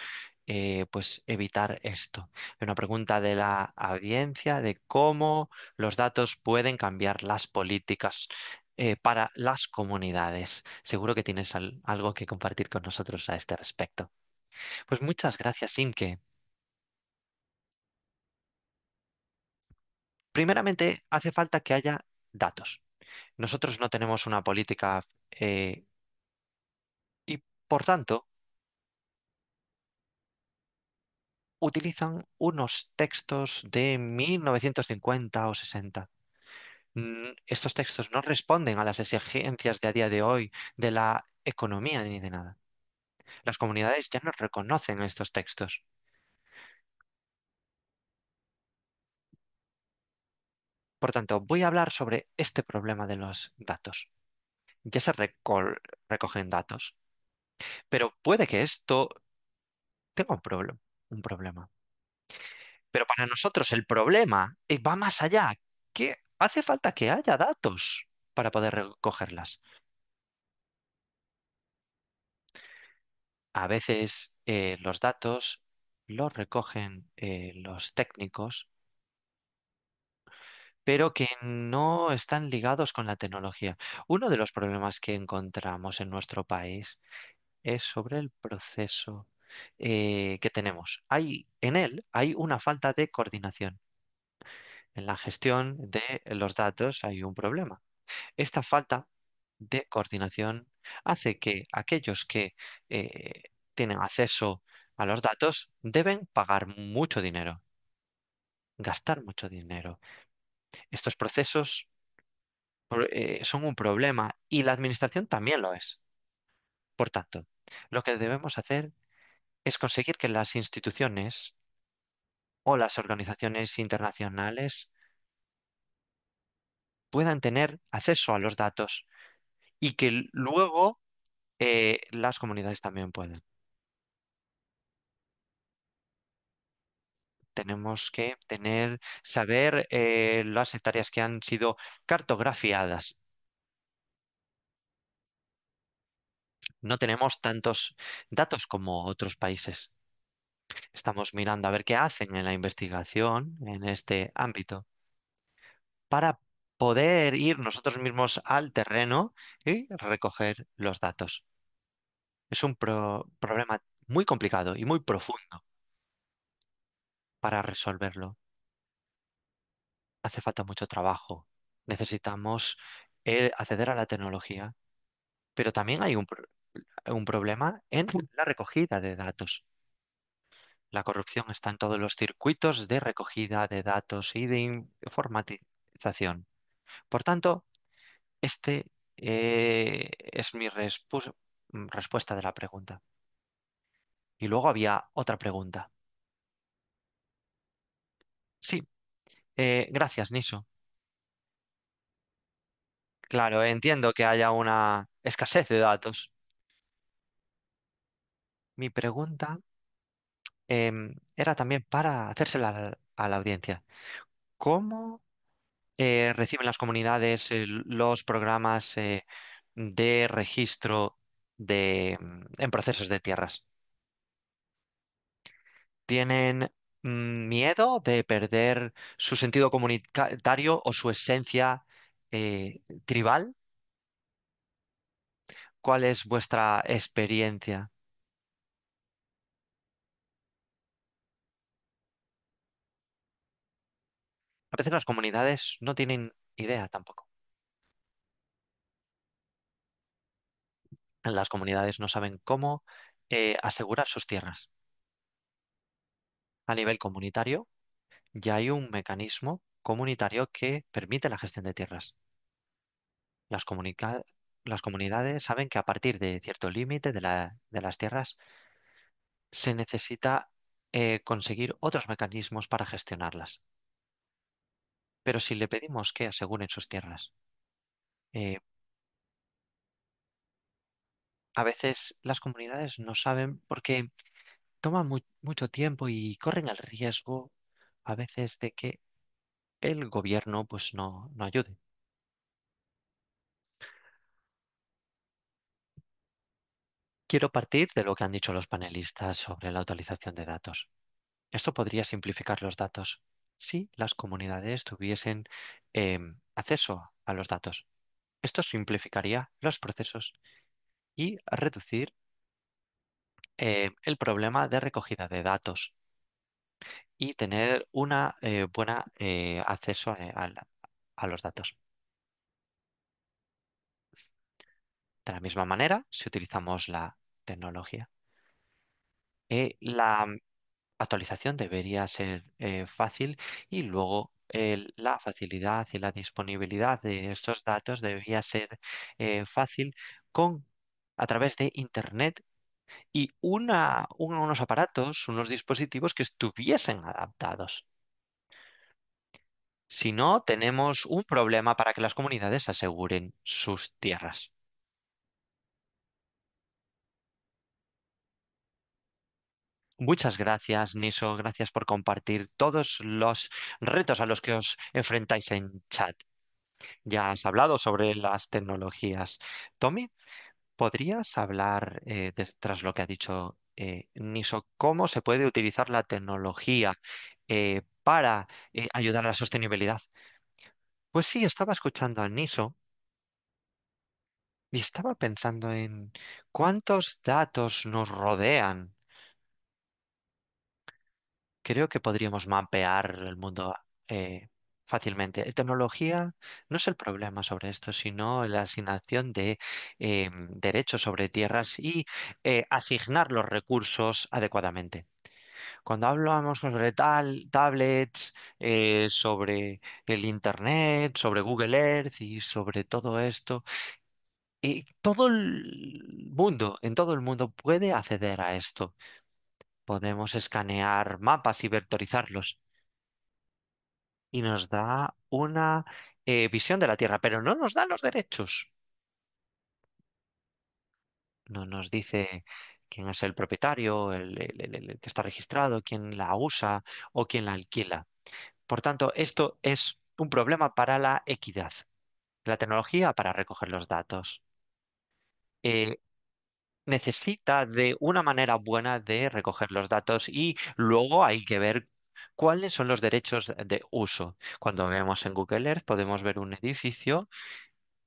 eh, pues evitar esto? Una pregunta de la audiencia de cómo los datos pueden cambiar las políticas eh, para las comunidades. Seguro que tienes algo que compartir con nosotros a este respecto. Pues muchas gracias, Inke. Primeramente, hace falta que haya datos. Nosotros no tenemos una política eh, y, por tanto, utilizan unos textos de 1950 o 60. Mm, estos textos no responden a las exigencias de a día de hoy de la economía ni de nada. Las comunidades ya no reconocen estos textos. Por tanto, voy a hablar sobre este problema de los datos. Ya se recogen datos, pero puede que esto tenga un, un problema. Pero para nosotros el problema eh, va más allá, que hace falta que haya datos para poder recogerlas. A veces eh, los datos los recogen eh, los técnicos pero que no están ligados con la tecnología. Uno de los problemas que encontramos en nuestro país es sobre el proceso eh, que tenemos. Hay, en él hay una falta de coordinación. En la gestión de los datos hay un problema. Esta falta de coordinación hace que aquellos que eh, tienen acceso a los datos deben pagar mucho dinero, gastar mucho dinero estos procesos eh, son un problema y la administración también lo es. Por tanto, lo que debemos hacer es conseguir que las instituciones o las organizaciones internacionales puedan tener acceso a los datos y que luego eh, las comunidades también puedan. tenemos que tener, saber eh, las hectáreas que han sido cartografiadas. No tenemos tantos datos como otros países. Estamos mirando a ver qué hacen en la investigación en este ámbito para poder ir nosotros mismos al terreno y recoger los datos. Es un problema muy complicado y muy profundo para resolverlo. Hace falta mucho trabajo. Necesitamos eh, acceder a la tecnología, pero también hay un, problema en la recogida de datos. La corrupción está en todos los circuitos de recogida de datos y de informatización. Por tanto, este eh, es mi respuesta de la pregunta. Y luego había otra pregunta. Sí, eh, gracias, Niso. Claro, entiendo que haya una escasez de datos. Mi pregunta em, era también para hacérsela a la, audiencia. ¿Cómo eh, reciben las comunidades eh, los programas de registro de, em, en procesos de tierras? ¿Tienen Mm, miedo de perder su sentido comunitario o su esencia eh, tribal? ¿Cuál es vuestra experiencia? A veces las comunidades no tienen idea tampoco. Las comunidades no saben cómo eh, asegurar sus tierras a nivel comunitario, ya hay un mecanismo comunitario que permite la gestión de tierras. Las, comunidades saben que a partir de cierto límite de, las tierras se necesita eh, conseguir otros mecanismos para gestionarlas. Pero si le pedimos que aseguren sus tierras, eh, a veces las comunidades no saben por qué toman mucho tiempo y corren el riesgo a veces de que el gobierno pues no, ayude. Quiero partir de lo que han dicho los panelistas sobre la autorización de datos. Esto podría simplificar los datos si las comunidades tuviesen em, acceso a los datos. Esto simplificaría los procesos y reducir eh, el problema de recogida de datos y tener una eh, buena eh, acceso a, los datos. De la misma manera, si utilizamos la tecnología. la actualización debería ser fácil y luego la facilidad y la disponibilidad de estos datos debería ser fácil con, a través de Internet y unos aparatos, unos dispositivos que estuviesen adaptados. Si no, tenemos un problema para que las comunidades aseguren sus tierras. Muchas gracias, Niso. Gracias por compartir todos los retos a los que os enfrentáis en chat. Ya has hablado sobre las tecnologías. Tommy, ¿Podrías hablar, eh, tras lo que ha dicho eh, Niso, cómo se puede utilizar la tecnología eh, para ayudar a la sostenibilidad? Pues sí, estaba escuchando a Niso y estaba pensando en cuántos datos nos rodean. Creo que podríamos mapear el mundo fácilmente. Tecnología no es el problema sobre esto, sino la asignación de eh, derechos sobre tierras y eh, asignar los recursos adecuadamente. Cuando hablamos sobre tablets, eh, sobre el Internet, sobre Google Earth y sobre todo esto, todo el mundo, en todo el mundo puede acceder a esto. Podemos escanear mapas y vectorizarlos y nos da una eh, visión de la Tierra, pero no nos da los derechos. No nos dice quién es el propietario, el, que está registrado, quién la usa o quién la alquila. Por tanto, esto es un problema para la equidad, la tecnología para recoger los datos. Eh, necesita de una manera buena de recoger los datos y luego hay que ver ¿Cuáles son los derechos de uso? Cuando vemos en Google Earth podemos ver un edificio,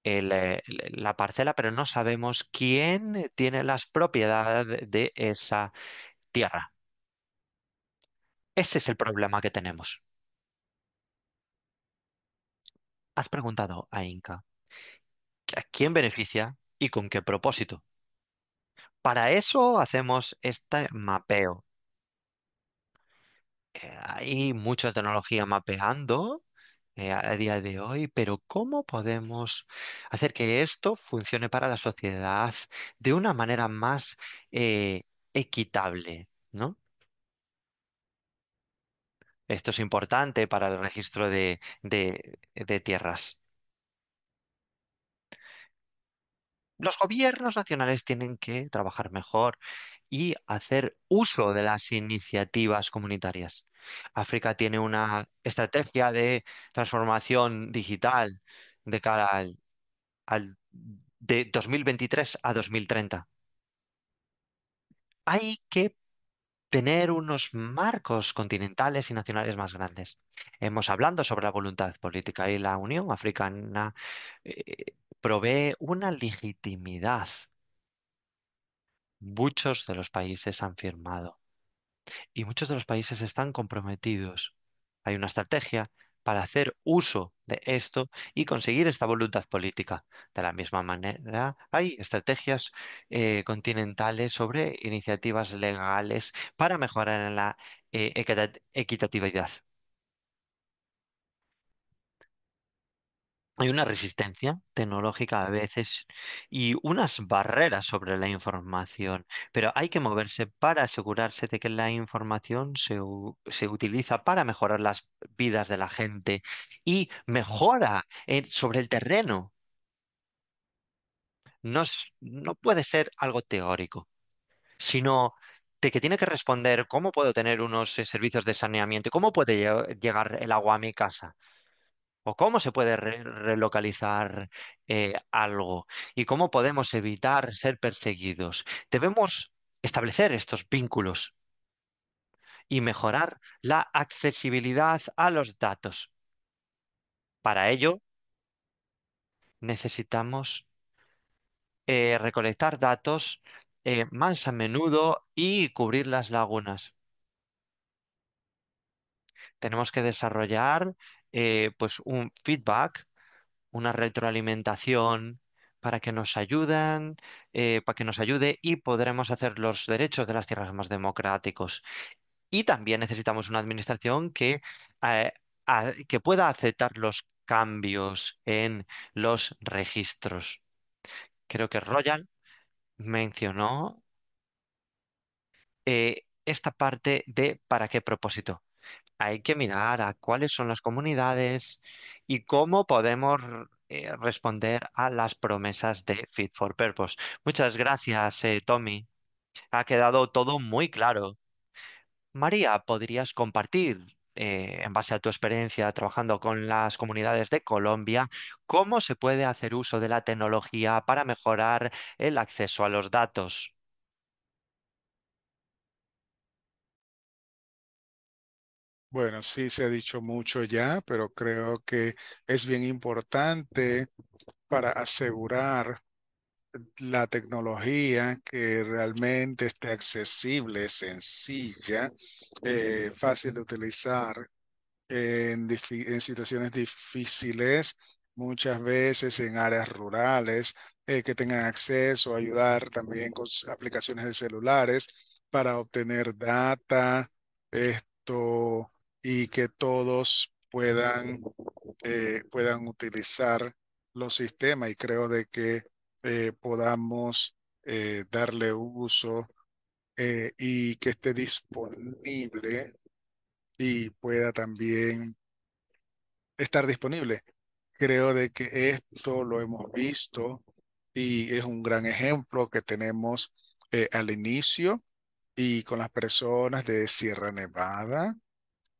eh, la parcela, pero no sabemos quién tiene las propiedades de esa tierra. Ese es el problema que tenemos. Has preguntado a Inca, ¿a quién beneficia y con qué propósito? Para eso hacemos este mapeo eh, hay mucha tecnología mapeando eh, a día de hoy, pero ¿cómo podemos hacer que esto funcione para la sociedad de una manera más eh, equitable, ¿no? Esto es importante para el registro de tierras. Los gobiernos nacionales tienen que trabajar mejor y hacer uso de las iniciativas comunitarias. África tiene una estrategia de transformación digital de cara al, de 2023 a 2030. Hay que tener unos marcos continentales y nacionales más grandes. Hemos hablado sobre la voluntad política y la Unión Africana eh, provee una legitimidad. Muchos de los países han firmado y muchos de los países están comprometidos. Hay una estrategia para hacer uso de esto y conseguir esta voluntad política. De la misma manera, hay estrategias eh, continentales sobre iniciativas legales para mejorar la eh, equitatividad. hay una resistencia tecnológica a veces y unas barreras sobre la información, pero hay que moverse para asegurarse de que la información se, utiliza para mejorar las vidas de la gente y mejora sobre el terreno. No, puede ser algo teórico, sino de que tiene que responder cómo puedo tener unos eh, servicios de saneamiento, cómo puede llegar el agua a mi casa o cómo se puede relocalizar eh, algo y cómo podemos evitar ser perseguidos. Debemos establecer estos vínculos y mejorar la accesibilidad a los datos. Para ello, necesitamos eh, recolectar datos eh, más a menudo y cubrir las lagunas tenemos que desarrollar eh, pues un feedback, una retroalimentación para que nos ayuden, eh, para que nos ayude y podremos hacer los derechos de las tierras más democráticos. Y también necesitamos una administración que, eh, que pueda aceptar los cambios en los registros. Creo que Royal mencionó esta parte de para qué propósito hay que mirar a cuáles son las comunidades y cómo podemos eh, responder a las promesas de Fit for Purpose. Muchas gracias, eh, Tommy. Ha quedado todo muy claro. María, ¿podrías compartir, eh, en base a tu experiencia trabajando con las comunidades de Colombia, cómo se puede hacer uso de la tecnología para mejorar el acceso a los datos? Bueno, sí se ha dicho mucho ya, pero creo que es bien importante para asegurar la tecnología que realmente esté accesible, sencilla, eh, fácil de utilizar en, situaciones difíciles, muchas veces en áreas rurales, eh, que tengan acceso, a ayudar también con aplicaciones de celulares para obtener data, esto y que todos puedan, eh, puedan utilizar los sistemas y creo de que eh, podamos eh, darle uso y que esté disponible y pueda también estar disponible. Creo de que esto lo hemos visto y es un gran ejemplo que tenemos al inicio y con las personas de Sierra Nevada,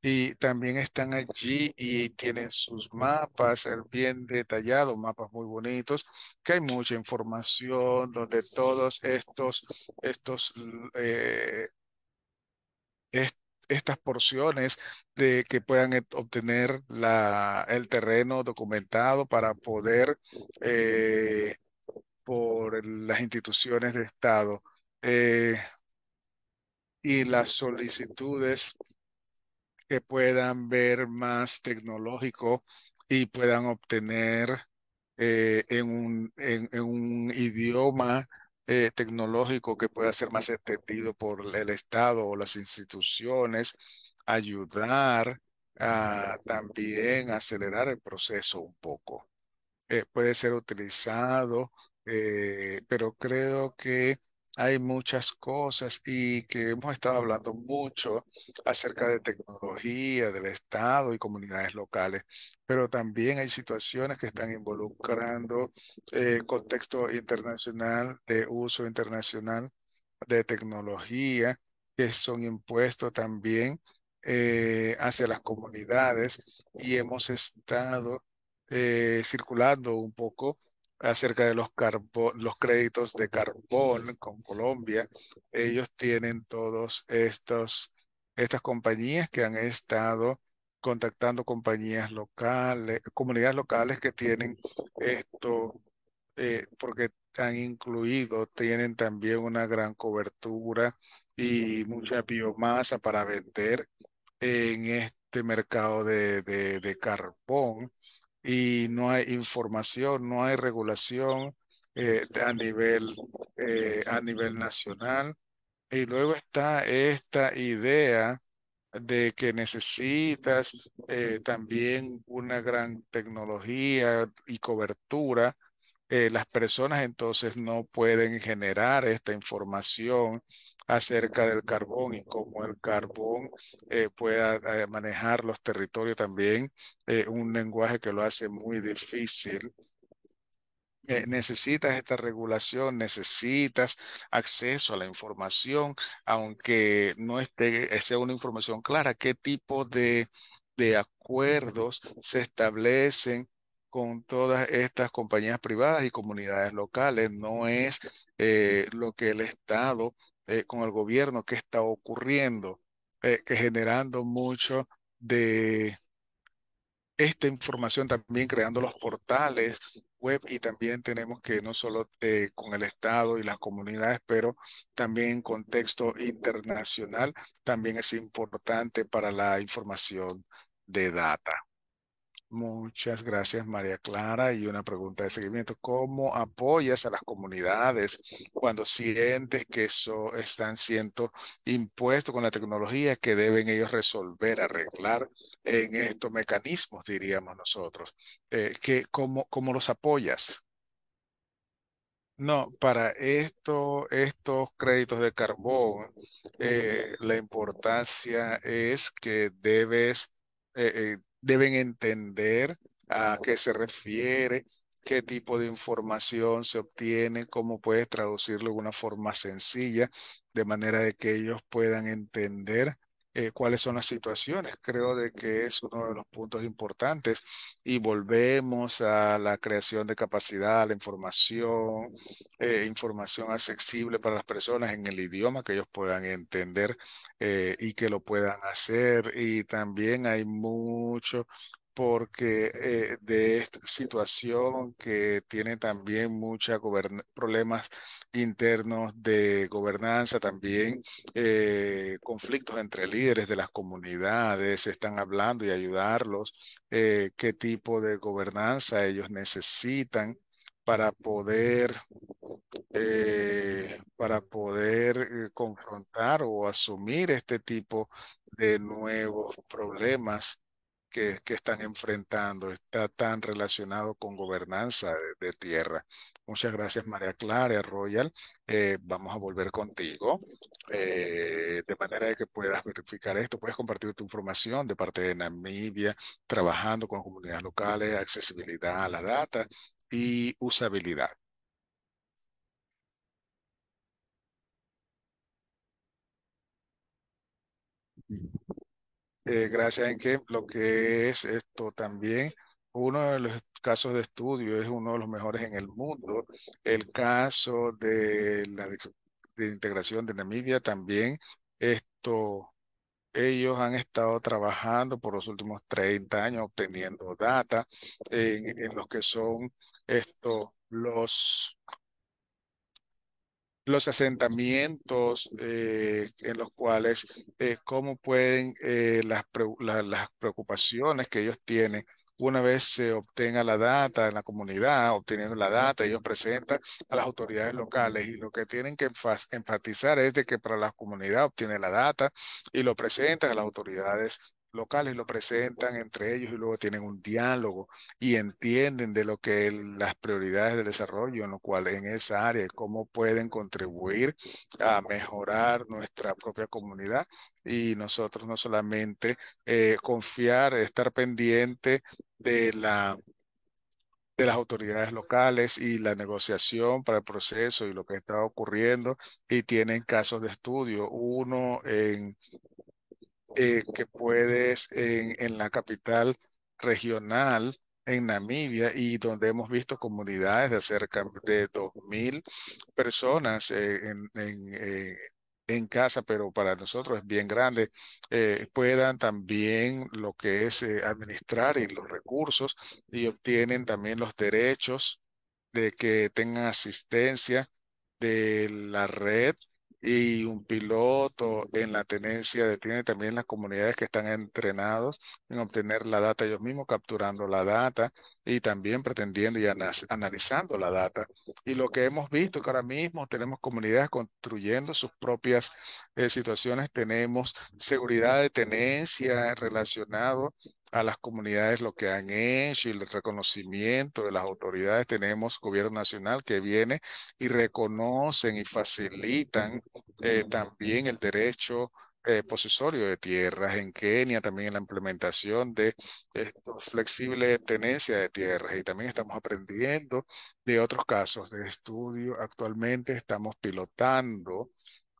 y también están allí y tienen sus mapas bien detallados, mapas muy bonitos, que hay mucha información donde todos estos, estos, eh, estas porciones de que puedan obtener la, el terreno documentado para poder eh, por las instituciones de Estado. Eh, y las solicitudes que puedan ver más tecnológico y puedan obtener eh, en, un, en, un, idioma eh, tecnológico que pueda ser más entendido por el Estado o las instituciones, ayudar a también acelerar el proceso un poco. Eh, puede ser utilizado, pero creo que hay muchas cosas y que hemos estado hablando mucho acerca de tecnología, del Estado y comunidades locales, pero también hay situaciones que están involucrando eh, contexto internacional, de uso internacional de tecnología, que son impuestos también eh, hacia las comunidades y hemos estado eh, circulando un poco acerca de los, los créditos de carbón con Colombia. Ellos tienen todos estos, estas compañías que han estado contactando compañías locales, comunidades locales que tienen esto, eh, porque han incluido, tienen también una gran cobertura y mucha biomasa para vender en este mercado de carbón y no hay información, no hay regulación eh, a, nivel, eh, a nivel nacional. Y luego está esta idea de que necesitas eh, también una gran tecnología y cobertura, las personas entonces no pueden generar esta información acerca del carbón y cómo el carbón eh, pueda eh, manejar los territorios también, eh, un lenguaje que lo hace muy difícil. necesitas esta regulación, necesitas acceso a la información, aunque no esté, sea una información clara, qué tipo de, de acuerdos se establecen con todas estas compañías privadas y comunidades locales. No es lo que el Estado eh, con el gobierno, que está ocurriendo, eh, que generando mucho de esta información también creando los portales web y también tenemos que no solo eh, con el Estado y las comunidades, pero también en contexto internacional, también es importante para la información de data. Muchas gracias, María Clara. Y una pregunta de seguimiento. ¿Cómo apoyas a las comunidades cuando sientes que eso están siendo impuestos con la tecnología que deben ellos resolver, arreglar en estos mecanismos, diríamos nosotros? Eh, ¿cómo, ¿Cómo los apoyas? No, para esto, estos créditos de carbón, eh, la importancia es que debes eh, deben entender a qué se refiere, qué tipo de información se obtiene, cómo puedes traducirlo de una forma sencilla, de manera de que ellos puedan entender eh, cuáles son las situaciones. Creo de que es uno de los puntos importantes y volvemos a la creación de capacidad, la información, eh, información accesible para las personas en el idioma que ellos puedan entender eh, y que lo puedan hacer. Y también hay mucho porque eh, de esta situación que tiene también muchos problemas internos de gobernanza, también eh, conflictos entre líderes de las comunidades, están hablando y ayudarlos, eh, qué tipo de gobernanza ellos necesitan para poder, para poder confrontar o asumir este tipo de nuevos problemas que, están enfrentando está tan relacionado con gobernanza de, tierra. Muchas gracias, María Clara, Royal. Eh, vamos a volver contigo eh, de manera de que puedas verificar esto. Puedes compartir tu información de parte de Namibia, trabajando con comunidades locales, accesibilidad a la data y usabilidad. Eh, gracias a que lo que es esto también, uno de los casos de estudio es uno de los mejores en el mundo. El caso de la de, integración de Namibia también, esto, ellos han estado trabajando por los últimos 30 años obteniendo data en, en los que son estos los los asentamientos eh, en los cuales, eh, cómo pueden eh, las, las, preocupaciones que ellos tienen, una vez se obtenga la data en la comunidad, obteniendo la data, ellos presentan a las autoridades locales y lo que tienen que enfatizar es de que para la comunidad obtiene la data y lo presentan a las autoridades locales lo presentan entre ellos y luego tienen un diálogo y entienden de lo que es las prioridades de desarrollo en lo cual en esa área cómo pueden contribuir a mejorar nuestra propia comunidad y nosotros no solamente eh, confiar estar pendiente de la de las autoridades locales y la negociación para el proceso y lo que está ocurriendo y tienen casos de estudio, uno en eh, que puedes en, la capital regional en Namibia y donde hemos visto comunidades de cerca de 2.000 personas eh, en, eh, en, casa, pero para nosotros es bien grande, puedan también lo que es administrar y los recursos y obtienen también los derechos de que tengan asistencia de la red y un piloto en la tenencia detiene también las comunidades que están entrenados en obtener la data ellos mismos, capturando la data y también pretendiendo y analizando la data. Y lo que hemos visto que ahora mismo tenemos comunidades construyendo sus propias eh, situaciones, tenemos seguridad de tenencia relacionado a las comunidades lo que han hecho y el reconocimiento de las autoridades. Tenemos gobierno nacional que viene y reconocen y facilitan eh, también el derecho eh, posesorio de tierras en Kenia, también la implementación de estos flexible tenencia de tierras. Y también estamos aprendiendo de otros casos de estudio. Actualmente estamos pilotando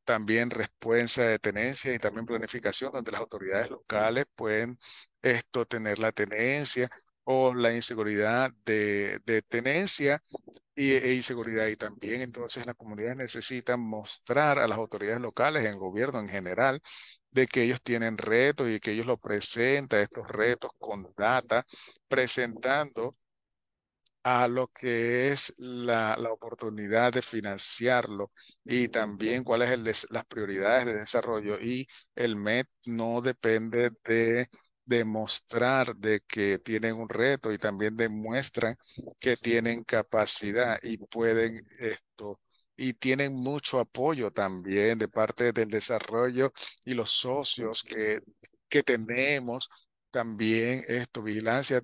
también respuesta de tenencia y también planificación, donde las autoridades locales pueden esto tener la tenencia o la inseguridad de, tenencia y, e inseguridad. Y también entonces las comunidades necesitan mostrar a las autoridades locales, en gobierno en general, de que ellos tienen retos y que ellos lo presentan, estos retos con data, presentando a lo que es la, oportunidad de financiarlo y también cuáles son las prioridades de desarrollo. Y el MED no depende de demostrar de que tienen un reto y también demuestran que tienen capacidad y pueden esto y tienen mucho apoyo también de parte del desarrollo y los socios que, que tenemos también esto, vigilancia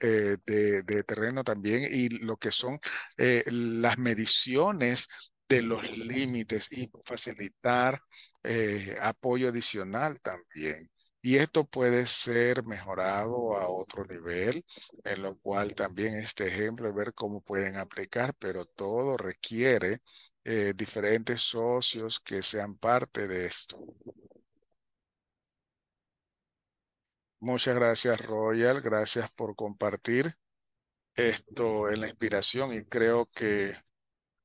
eh, de, terreno también y lo que son eh, las mediciones de los límites y facilitar eh, apoyo adicional también. Y esto puede ser mejorado a otro nivel, en lo cual también este ejemplo, ver cómo pueden aplicar, pero todo requiere diferentes socios que sean parte de esto. Muchas gracias, Royal. Gracias por compartir esto en la inspiración y creo que,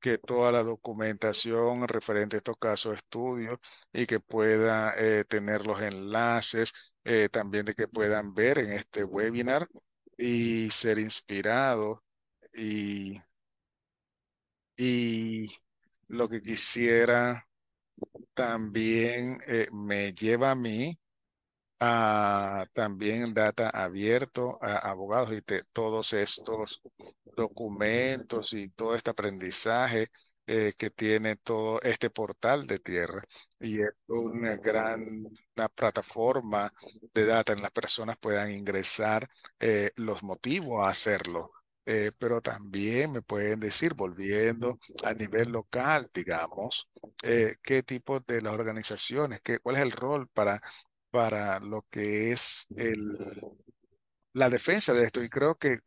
que toda la documentación referente a estos casos de estudio y que pueda eh, tener los enlaces eh, también de que puedan ver en este webinar y ser inspirado y, y lo que quisiera también eh, me lleva a mí a, también data abierto a abogados y todos estos documentos y todo este aprendizaje eh, que tiene todo este portal de tierra y es una gran una plataforma de data en las personas puedan ingresar eh, los motivos a hacerlo. Eh, pero también me pueden decir, volviendo a nivel local, digamos, qué tipo de las organizaciones, qué, cuál es el rol para para lo que es el, la defensa de esto. Y creo que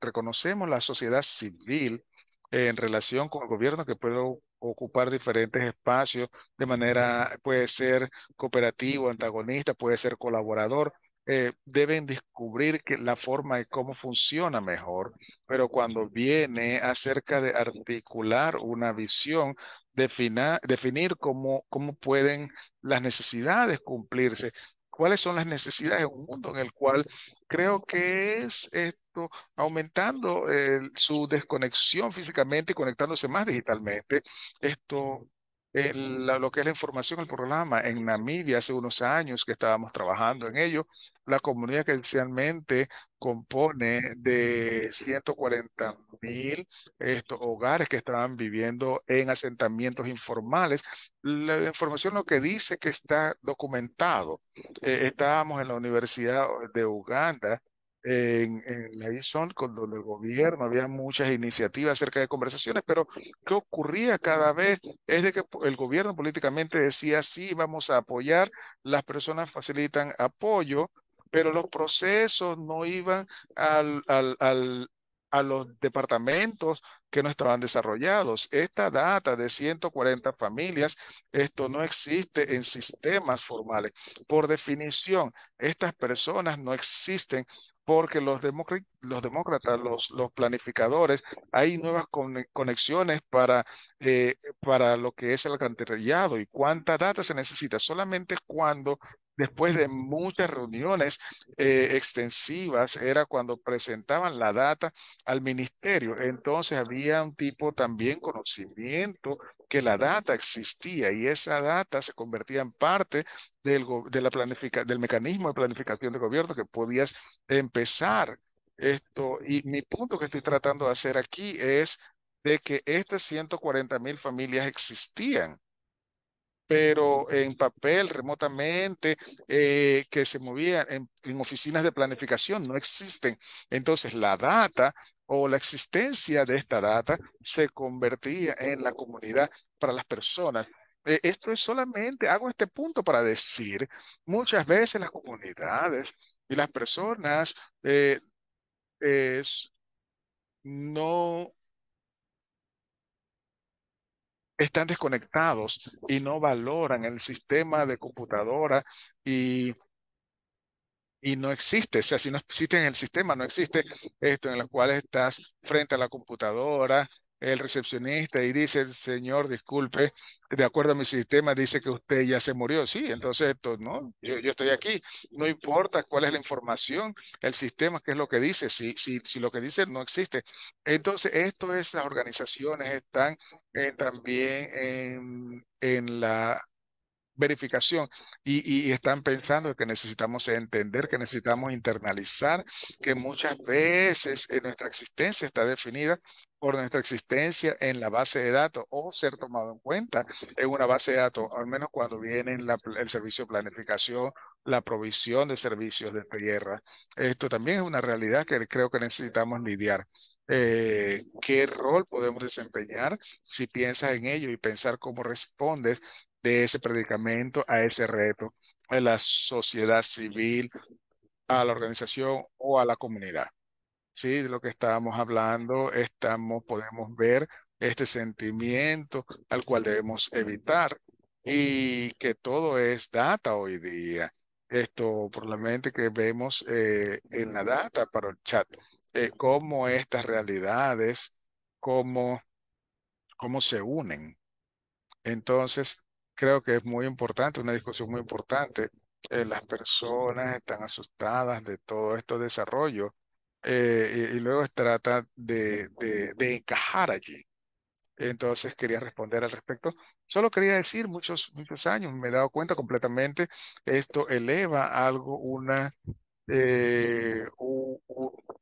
reconocemos la sociedad civil en relación con el gobierno que puede ocupar diferentes espacios de manera, puede ser cooperativo, antagonista, puede ser colaborador, eh, deben descubrir que la forma de cómo funciona mejor, pero cuando viene acerca de articular una visión, definir cómo, cómo pueden las necesidades cumplirse, cuáles son las necesidades de un mundo en el cual creo que es esto aumentando eh, su desconexión físicamente y conectándose más digitalmente. Esto eh, lo que es la información, el programa en Namibia hace unos años que estábamos trabajando en ello. La comunidad que inicialmente compone de 140 mil estos hogares que estaban viviendo en asentamientos informales. La información lo que dice que está documentado. Eh, estábamos en la Universidad de Uganda en, la ISON, con donde el gobierno había muchas iniciativas acerca de conversaciones, pero ¿qué ocurría cada vez? Es de que el gobierno políticamente decía, sí, vamos a apoyar, las personas facilitan apoyo, pero los procesos no iban al, al, a los departamentos que no estaban desarrollados. Esta data de 140 familias, esto no existe en sistemas formales. Por definición, estas personas no existen porque los, los demócratas, los, planificadores, hay nuevas conexiones para, eh, para lo que es el alcantarillado y cuánta data se necesita. Solamente cuando después de muchas reuniones eh, extensivas, era cuando presentaban la data al ministerio. Entonces había un tipo también conocimiento que la data existía y esa data se convertía en parte de la planifica, del mecanismo de planificación de gobierno que podías empezar esto. Y mi punto que estoy tratando de hacer aquí es de que estas 140 mil familias existían pero en papel, remotamente, eh, que se movían en, oficinas de planificación, no existen. Entonces, la data o la existencia de esta data se convertía en la comunidad para las personas. Eh, esto es solamente, hago este punto para decir, muchas veces las comunidades y las personas eh, es, no están desconectados y no valoran el sistema de computadora y, y no existe. O sea, si no existe en el sistema, no existe esto en el cual estás frente a la computadora el recepcionista y dice, señor, disculpe, de acuerdo a mi sistema dice que usted ya se murió. Sí, entonces esto, no, yo, estoy aquí, no importa cuál es la información, el sistema, qué es lo que dice, si, si, si lo que dice no existe. Entonces, esto es, las organizaciones están eh, también en, en la verificación y, están pensando que necesitamos entender, que necesitamos internalizar, que muchas veces eh, nuestra existencia está definida por nuestra existencia en la base de datos o ser tomado en cuenta en una base de datos, al menos cuando viene el servicio de planificación, la provisión de servicios de tierra. Esto también es una realidad que creo que necesitamos lidiar. Eh, qué rol podemos desempeñar si piensas en ello y pensar cómo respondes de ese predicamento, a ese reto, a la sociedad civil, a la organización o a la comunidad. Sí, de lo que estábamos hablando, estamos, podemos ver este sentimiento al cual debemos evitar y que todo es data hoy día. Esto probablemente que vemos eh, en la data para el chat, eh, cómo estas realidades, cómo, cómo se unen. Entonces, creo que es muy importante, una discusión muy importante. Eh, las personas están asustadas de todo este desarrollo eh, y, luego se trata de, de, encajar allí. Entonces quería responder al respecto. Solo quería decir muchos, muchos años, me he dado cuenta completamente, esto eleva algo, una, eh, un,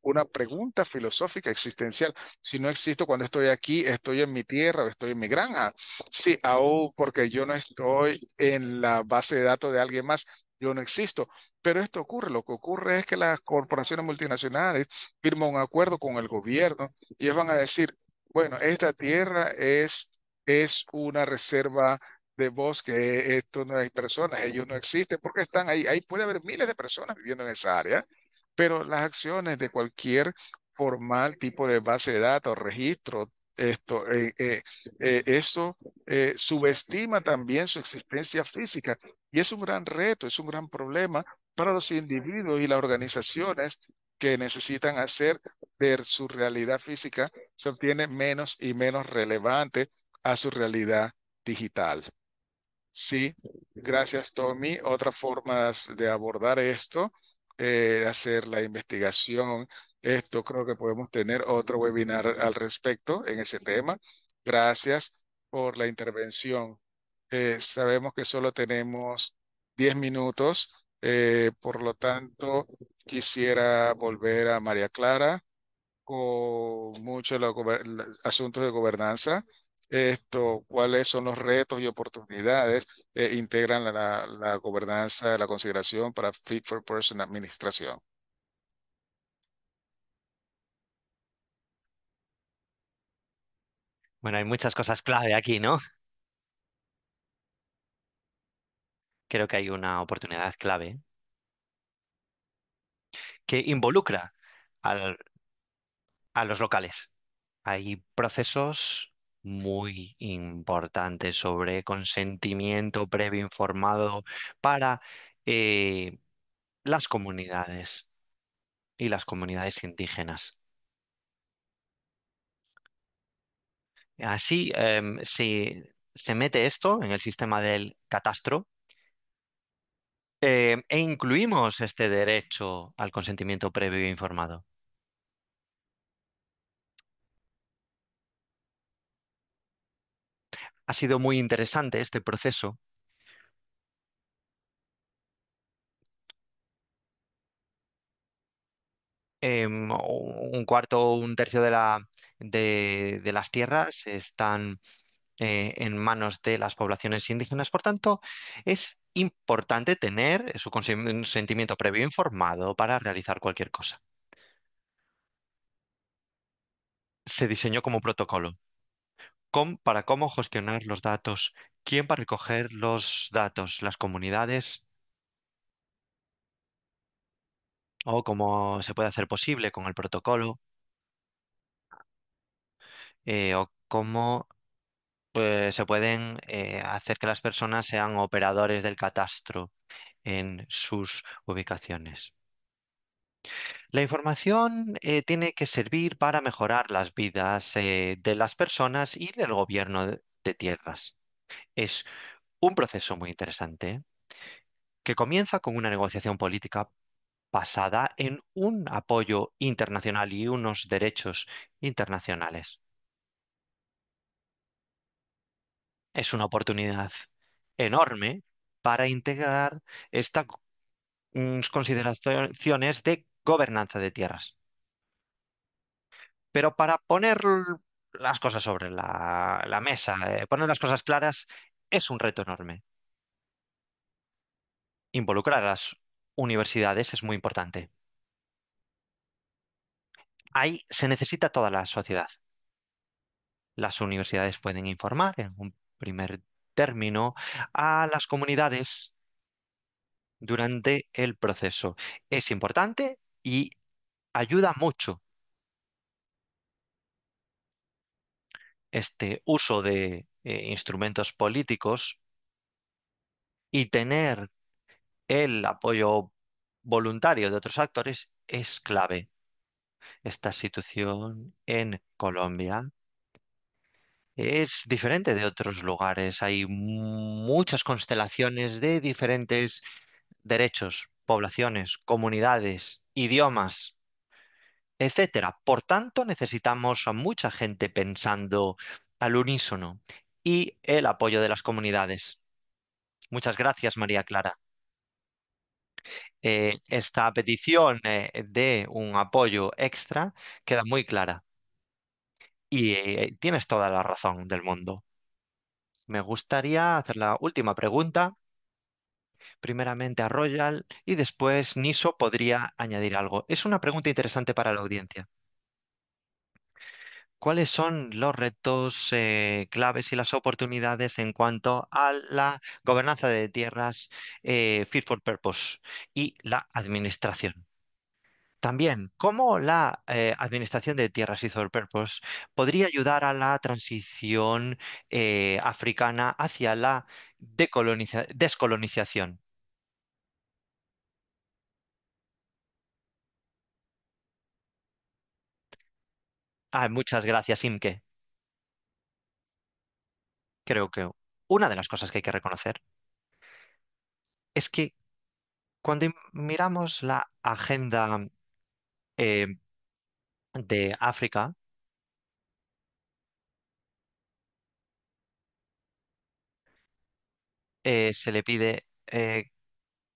una pregunta filosófica existencial. Si no existo cuando estoy aquí, estoy en mi tierra o estoy en mi granja. Sí, aún porque yo no estoy en la base de datos de alguien más, yo no existo. Pero esto ocurre. Lo que ocurre es que las corporaciones multinacionales firman un acuerdo con el gobierno y ellos van a decir, bueno, esta tierra es, es una reserva de bosque, e, esto no hay personas, ellos no existen porque están ahí. Ahí puede haber miles de personas viviendo en esa área pero las acciones de cualquier formal tipo de base de datos, o registro, esto, eh, eh, eh, eso subestima también su existencia física y es un gran reto, es un gran problema para los individuos y las organizaciones que necesitan hacer de su realidad física se obtiene menos y menos relevante a su realidad digital. Sí, gracias Tommy. Otras formas de abordar esto eh, hacer la investigación. Esto creo que podemos tener otro webinar al respecto en ese tema. Gracias por la intervención. Eh, sabemos que solo tenemos 10 minutos, eh, por lo tanto, quisiera volver a María Clara con muchos asuntos de gobernanza esto, cuáles son los retos y oportunidades que eh, integran la, la, de gobernanza, la consideración para Fit for Person Administración. Bueno, hay muchas cosas clave aquí, ¿no? Creo que hay una oportunidad clave que involucra a los locales. Hay procesos muy importante sobre consentimiento previo informado para eh, las comunidades y las comunidades indígenas. Así em, se, mete esto en el sistema del catastro em, e incluimos este derecho al consentimiento previo informado. Ha sido muy interesante este proceso. Em, un cuarto o un tercio de, la, de, las tierras están eh, en manos de las poblaciones indígenas. Por tanto, es importante tener eh, su consentimiento previo informado para realizar cualquier cosa. Se diseñó como protocolo para cómo gestionar los datos, quién para recoger los datos, las comunidades o cómo se puede hacer posible con el protocolo eh, o cómo pues, se pueden eh, hacer que las personas sean operadores del catastro en sus ubicaciones. La información eh, tiene que servir para mejorar las vidas eh, de las personas y del gobierno de tierras. Es un proceso muy interesante que comienza con una negociación política basada en un apoyo internacional y unos derechos internacionales. Es una oportunidad enorme para integrar estas mm, consideraciones de gobernanza de tierras. Pero para poner las cosas sobre la, mesa, eh, poner las cosas claras, es un reto enorme. Involucrar a las universidades es muy importante. Ahí se necesita toda la sociedad. Las universidades pueden informar en un primer término a las comunidades durante el proceso. Es importante y ayuda mucho este uso de eh, instrumentos políticos y tener el apoyo voluntario de otros actores es clave. Esta situación en Colombia es diferente de otros lugares. Hay muchas constelaciones de diferentes derechos poblaciones, comunidades, idiomas, etcétera. Por tanto, necesitamos a mucha gente pensando al unísono y el apoyo de las comunidades. Muchas gracias, María Clara. Eh, esta petición eh, de un apoyo extra queda muy clara. Y eh, tienes toda la razón del mundo. Me gustaría hacer la última pregunta primeramente a Royal y después Niso podría añadir algo. Es una pregunta interesante para la audiencia. ¿Cuáles son los retos eh, claves y las oportunidades en cuanto a la gobernanza de tierras eh, Fit for Purpose y la administración? También, ¿cómo la eh, administración de tierras y for purpose podría ayudar a la transición africana hacia la decoloniza descolonización. muchas gracias, Imke. Creo que una de las cosas que hay que reconocer es que cuando miramos la agenda eh, de África, Eh, se le pide eh,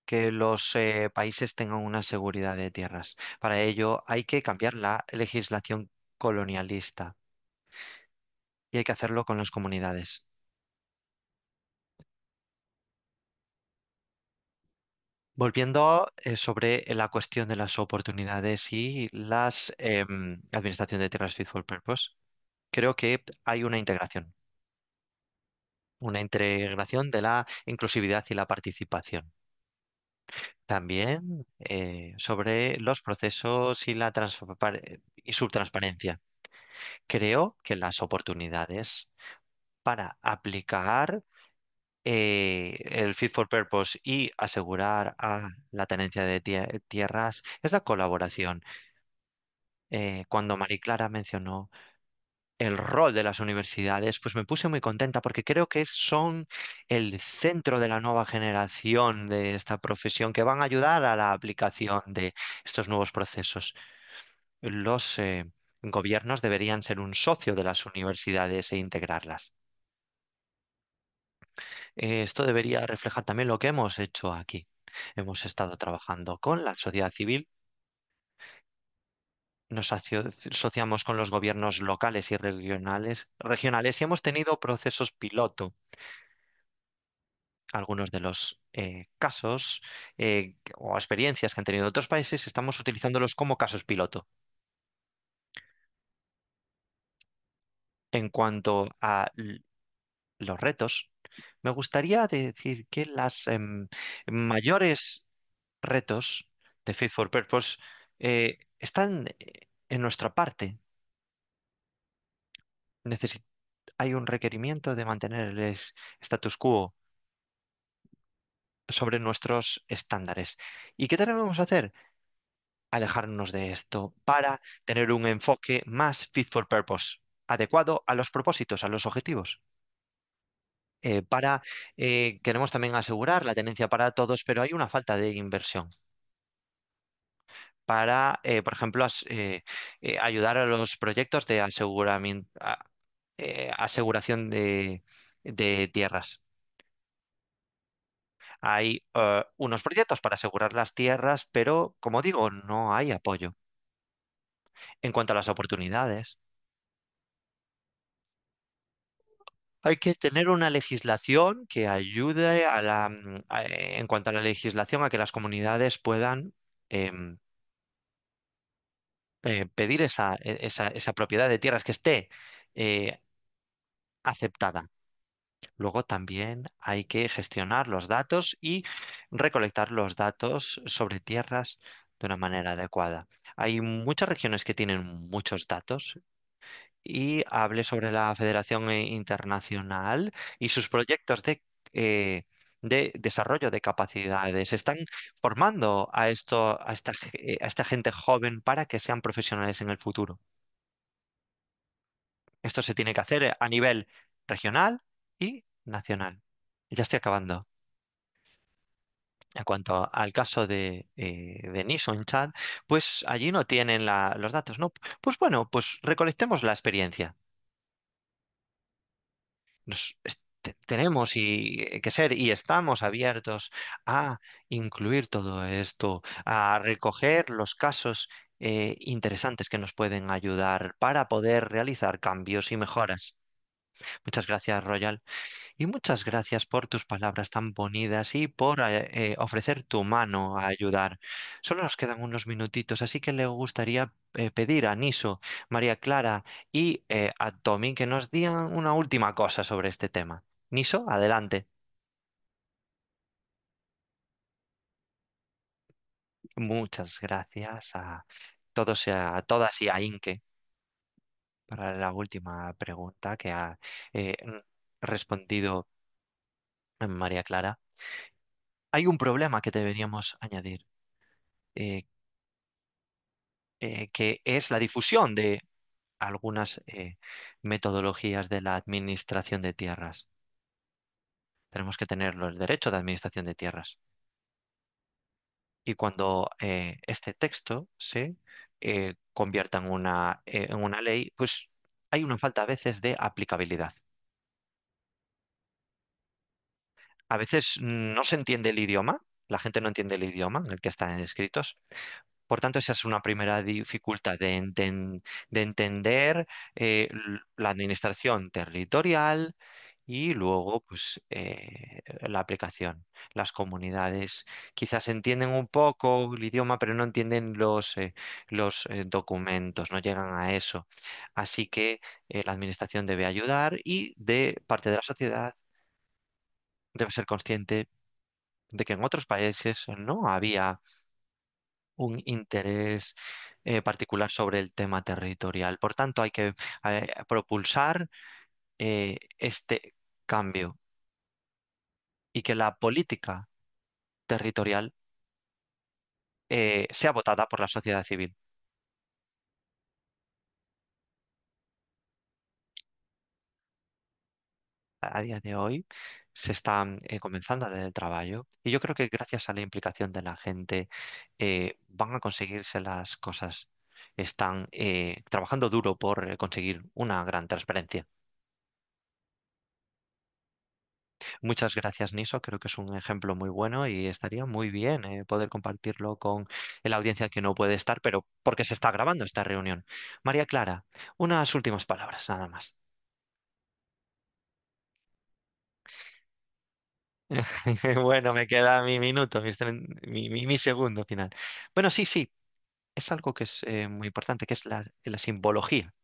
que los eh, países tengan una seguridad de tierras. Para ello hay que cambiar la legislación colonialista y hay que hacerlo con las comunidades. Volviendo sobre la cuestión de las oportunidades y las em, administración de tierras fit for purpose, creo que hay una integración una integración de la inclusividad y la participación. También eh, sobre los procesos y, la y su transparencia. Creo que las oportunidades para aplicar eh, el Fit for Purpose y asegurar a la tenencia de tierras es la colaboración. Eh, cuando Mariclara Clara mencionó el rol de las universidades, pues me puse muy contenta porque creo que son el centro de la nueva generación de esta profesión que van a ayudar a la aplicación de estos nuevos procesos. Los eh, gobiernos deberían ser un socio de las universidades e integrarlas. Eh, esto debería reflejar también lo que hemos hecho aquí. Hemos estado trabajando con la sociedad civil nos asociamos con los gobiernos locales y regionales, regionales y hemos tenido procesos piloto. Algunos de los eh, casos eh, o experiencias que han tenido otros países estamos utilizándolos como casos piloto. En cuanto a los retos, me gustaría decir que los em, mayores retos de Fit for Purpose eh, están eh, en nuestra parte. hay un requerimiento de mantener el status quo sobre nuestros estándares. ¿Y qué tenemos que hacer? Alejarnos de esto para tener un enfoque más fit for purpose, adecuado a los propósitos, a los objetivos. Eh, para, queremos también asegurar la tenencia para todos, pero hay una falta de inversión para, eh, por ejemplo, eh, eh, ayudar a los proyectos de aseguramiento, aseguración de, tierras hay unos proyectos para asegurar las tierras, pero como digo, no hay apoyo. En cuanto a las oportunidades, hay que tener una legislación que ayude a la, mm, en cuanto a la legislación a que las comunidades puedan em, eh, pedir e, esa, propiedad de tierras que esté eh, aceptada. Luego también hay que gestionar los datos y recolectar los datos sobre tierras de una manera adecuada. Hay muchas regiones que tienen muchos datos y hablé sobre la Federación eh, Internacional y sus proyectos de de desarrollo de capacidades, están formando a, esto, a, esta, a esta gente joven para que sean profesionales en el futuro. Esto se tiene que hacer a nivel regional y nacional. Ya estoy acabando. En cuanto al caso de, eh, en Chad, pues allí no tienen la, los datos, ¿no? Pues bueno, pues recolectemos la experiencia. Nos, tenemos y, eh, que ser y estamos abiertos a incluir todo esto, a recoger los casos eh, interesantes que nos pueden ayudar para poder realizar cambios y mejoras. Muchas gracias, Royal. Y muchas gracias por tus palabras tan bonitas y por eh, ofrecer tu mano a ayudar. Solo nos quedan unos minutitos, así que le gustaría pedir a Niso, María Clara y a Tommy que nos digan una última cosa sobre este tema. Niso, adelante. Muchas gracias a todos, a todas y a Inke para la última pregunta que ha eh, mm, respondido María Clara. Hay un problema que deberíamos añadir, eh, eh, que es la difusión de algunas metodologías de la administración de tierras tenemos que tener los derechos de administración de tierras. Y cuando eh, este texto se eh, convierta en una, eh, en una ley, pues hay una falta a veces de aplicabilidad. A veces no se entiende el idioma, la gente no entiende el idioma en el que están escritos. Por tanto, esa es una primera dificultad de, entender la administración territorial, y luego pues eh, la aplicación. Las comunidades quizás entienden un poco el idioma, pero no entienden los, eh, los eh, documentos, no llegan a eso. Así que la administración debe ayudar y de parte de la sociedad debe ser consciente de que en otros países no había un interés particular sobre el tema territorial. Por tanto, hay que propulsar este cambio y que la política territorial eh, sea votada por la sociedad civil. A día de hoy se está eh, comenzando a dar el trabajo y yo creo que gracias a la implicación de la gente eh, van a conseguirse las cosas. Están trabajando duro por conseguir una gran transparencia. Muchas gracias, Niso. Creo que es un ejemplo muy bueno y estaría muy bien eh, poder compartirlo con la audiencia que no puede estar, pero porque se está grabando esta reunión. María Clara, unas últimas palabras, nada más. Bueno, me queda mi minuto, mi, segundo final. Bueno, sí, sí, es algo que es eh, muy importante, que es la simbología.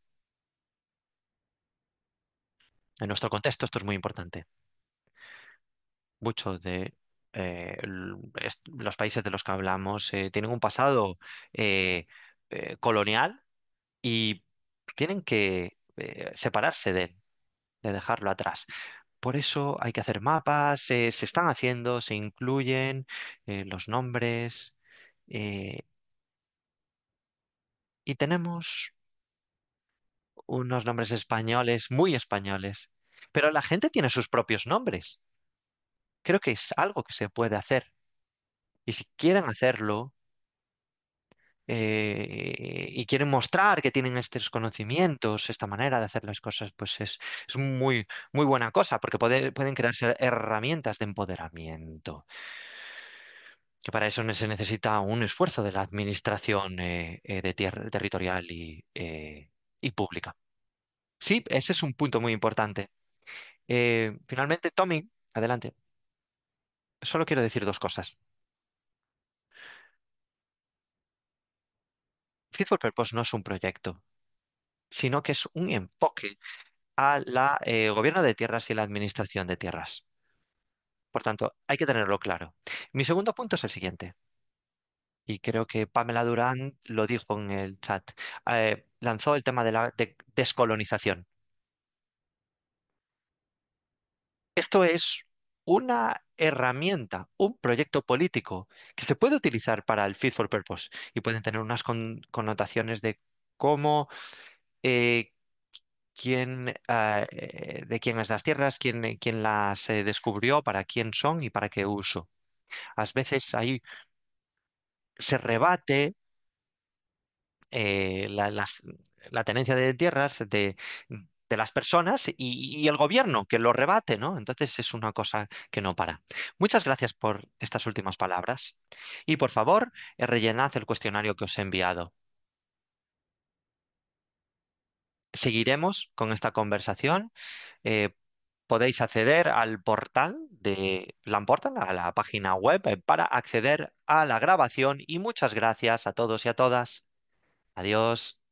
En nuestro contexto esto es muy importante muchos de eh, los países de los que hablamos eh, tienen un pasado eh, colonial y tienen que separarse de él, de dejarlo atrás. Por eso hay que hacer mapas, se están haciendo, se incluyen los nombres. y tenemos unos nombres españoles, muy españoles, pero la gente tiene sus propios nombres creo que es algo que se puede hacer. Y si quieren hacerlo eh, y quieren mostrar que tienen estos conocimientos, esta manera de hacer las cosas, pues es, muy, muy buena cosa, porque pueden crearse herramientas de empoderamiento. Que para eso se necesita un esfuerzo de la administración eh, eh, de territorial y, pública. Sí, ese es un punto muy importante. finalmente, Tommy, adelante solo quiero decir dos cosas. Fit for Purpose no es un proyecto, sino que es un enfoque al eh, gobierno de tierras y la administración de tierras. Por tanto, hay que tenerlo claro. Mi segundo punto es el siguiente, y creo que Pamela Durán lo dijo en el chat. Eh, lanzó el tema de la descolonización. Esto es una herramienta, un proyecto político que se puede utilizar para el fit for purpose y pueden tener unas connotaciones de cómo, eh, quién, ah, eh, de quién es las tierras, quién, eh, quién las descubrió, para quién son y para qué uso. A veces ahí se rebate la, la tenencia de tierras de, de las personas y, el gobierno que lo rebate, ¿no? Entonces es una cosa que no para. Muchas gracias por estas últimas palabras y por favor rellenad el cuestionario que os he enviado. Seguiremos con esta conversación. Eh, podéis acceder al portal de Portal, a la página web, eh, para acceder a la grabación y muchas gracias a todos y a todas. Adiós.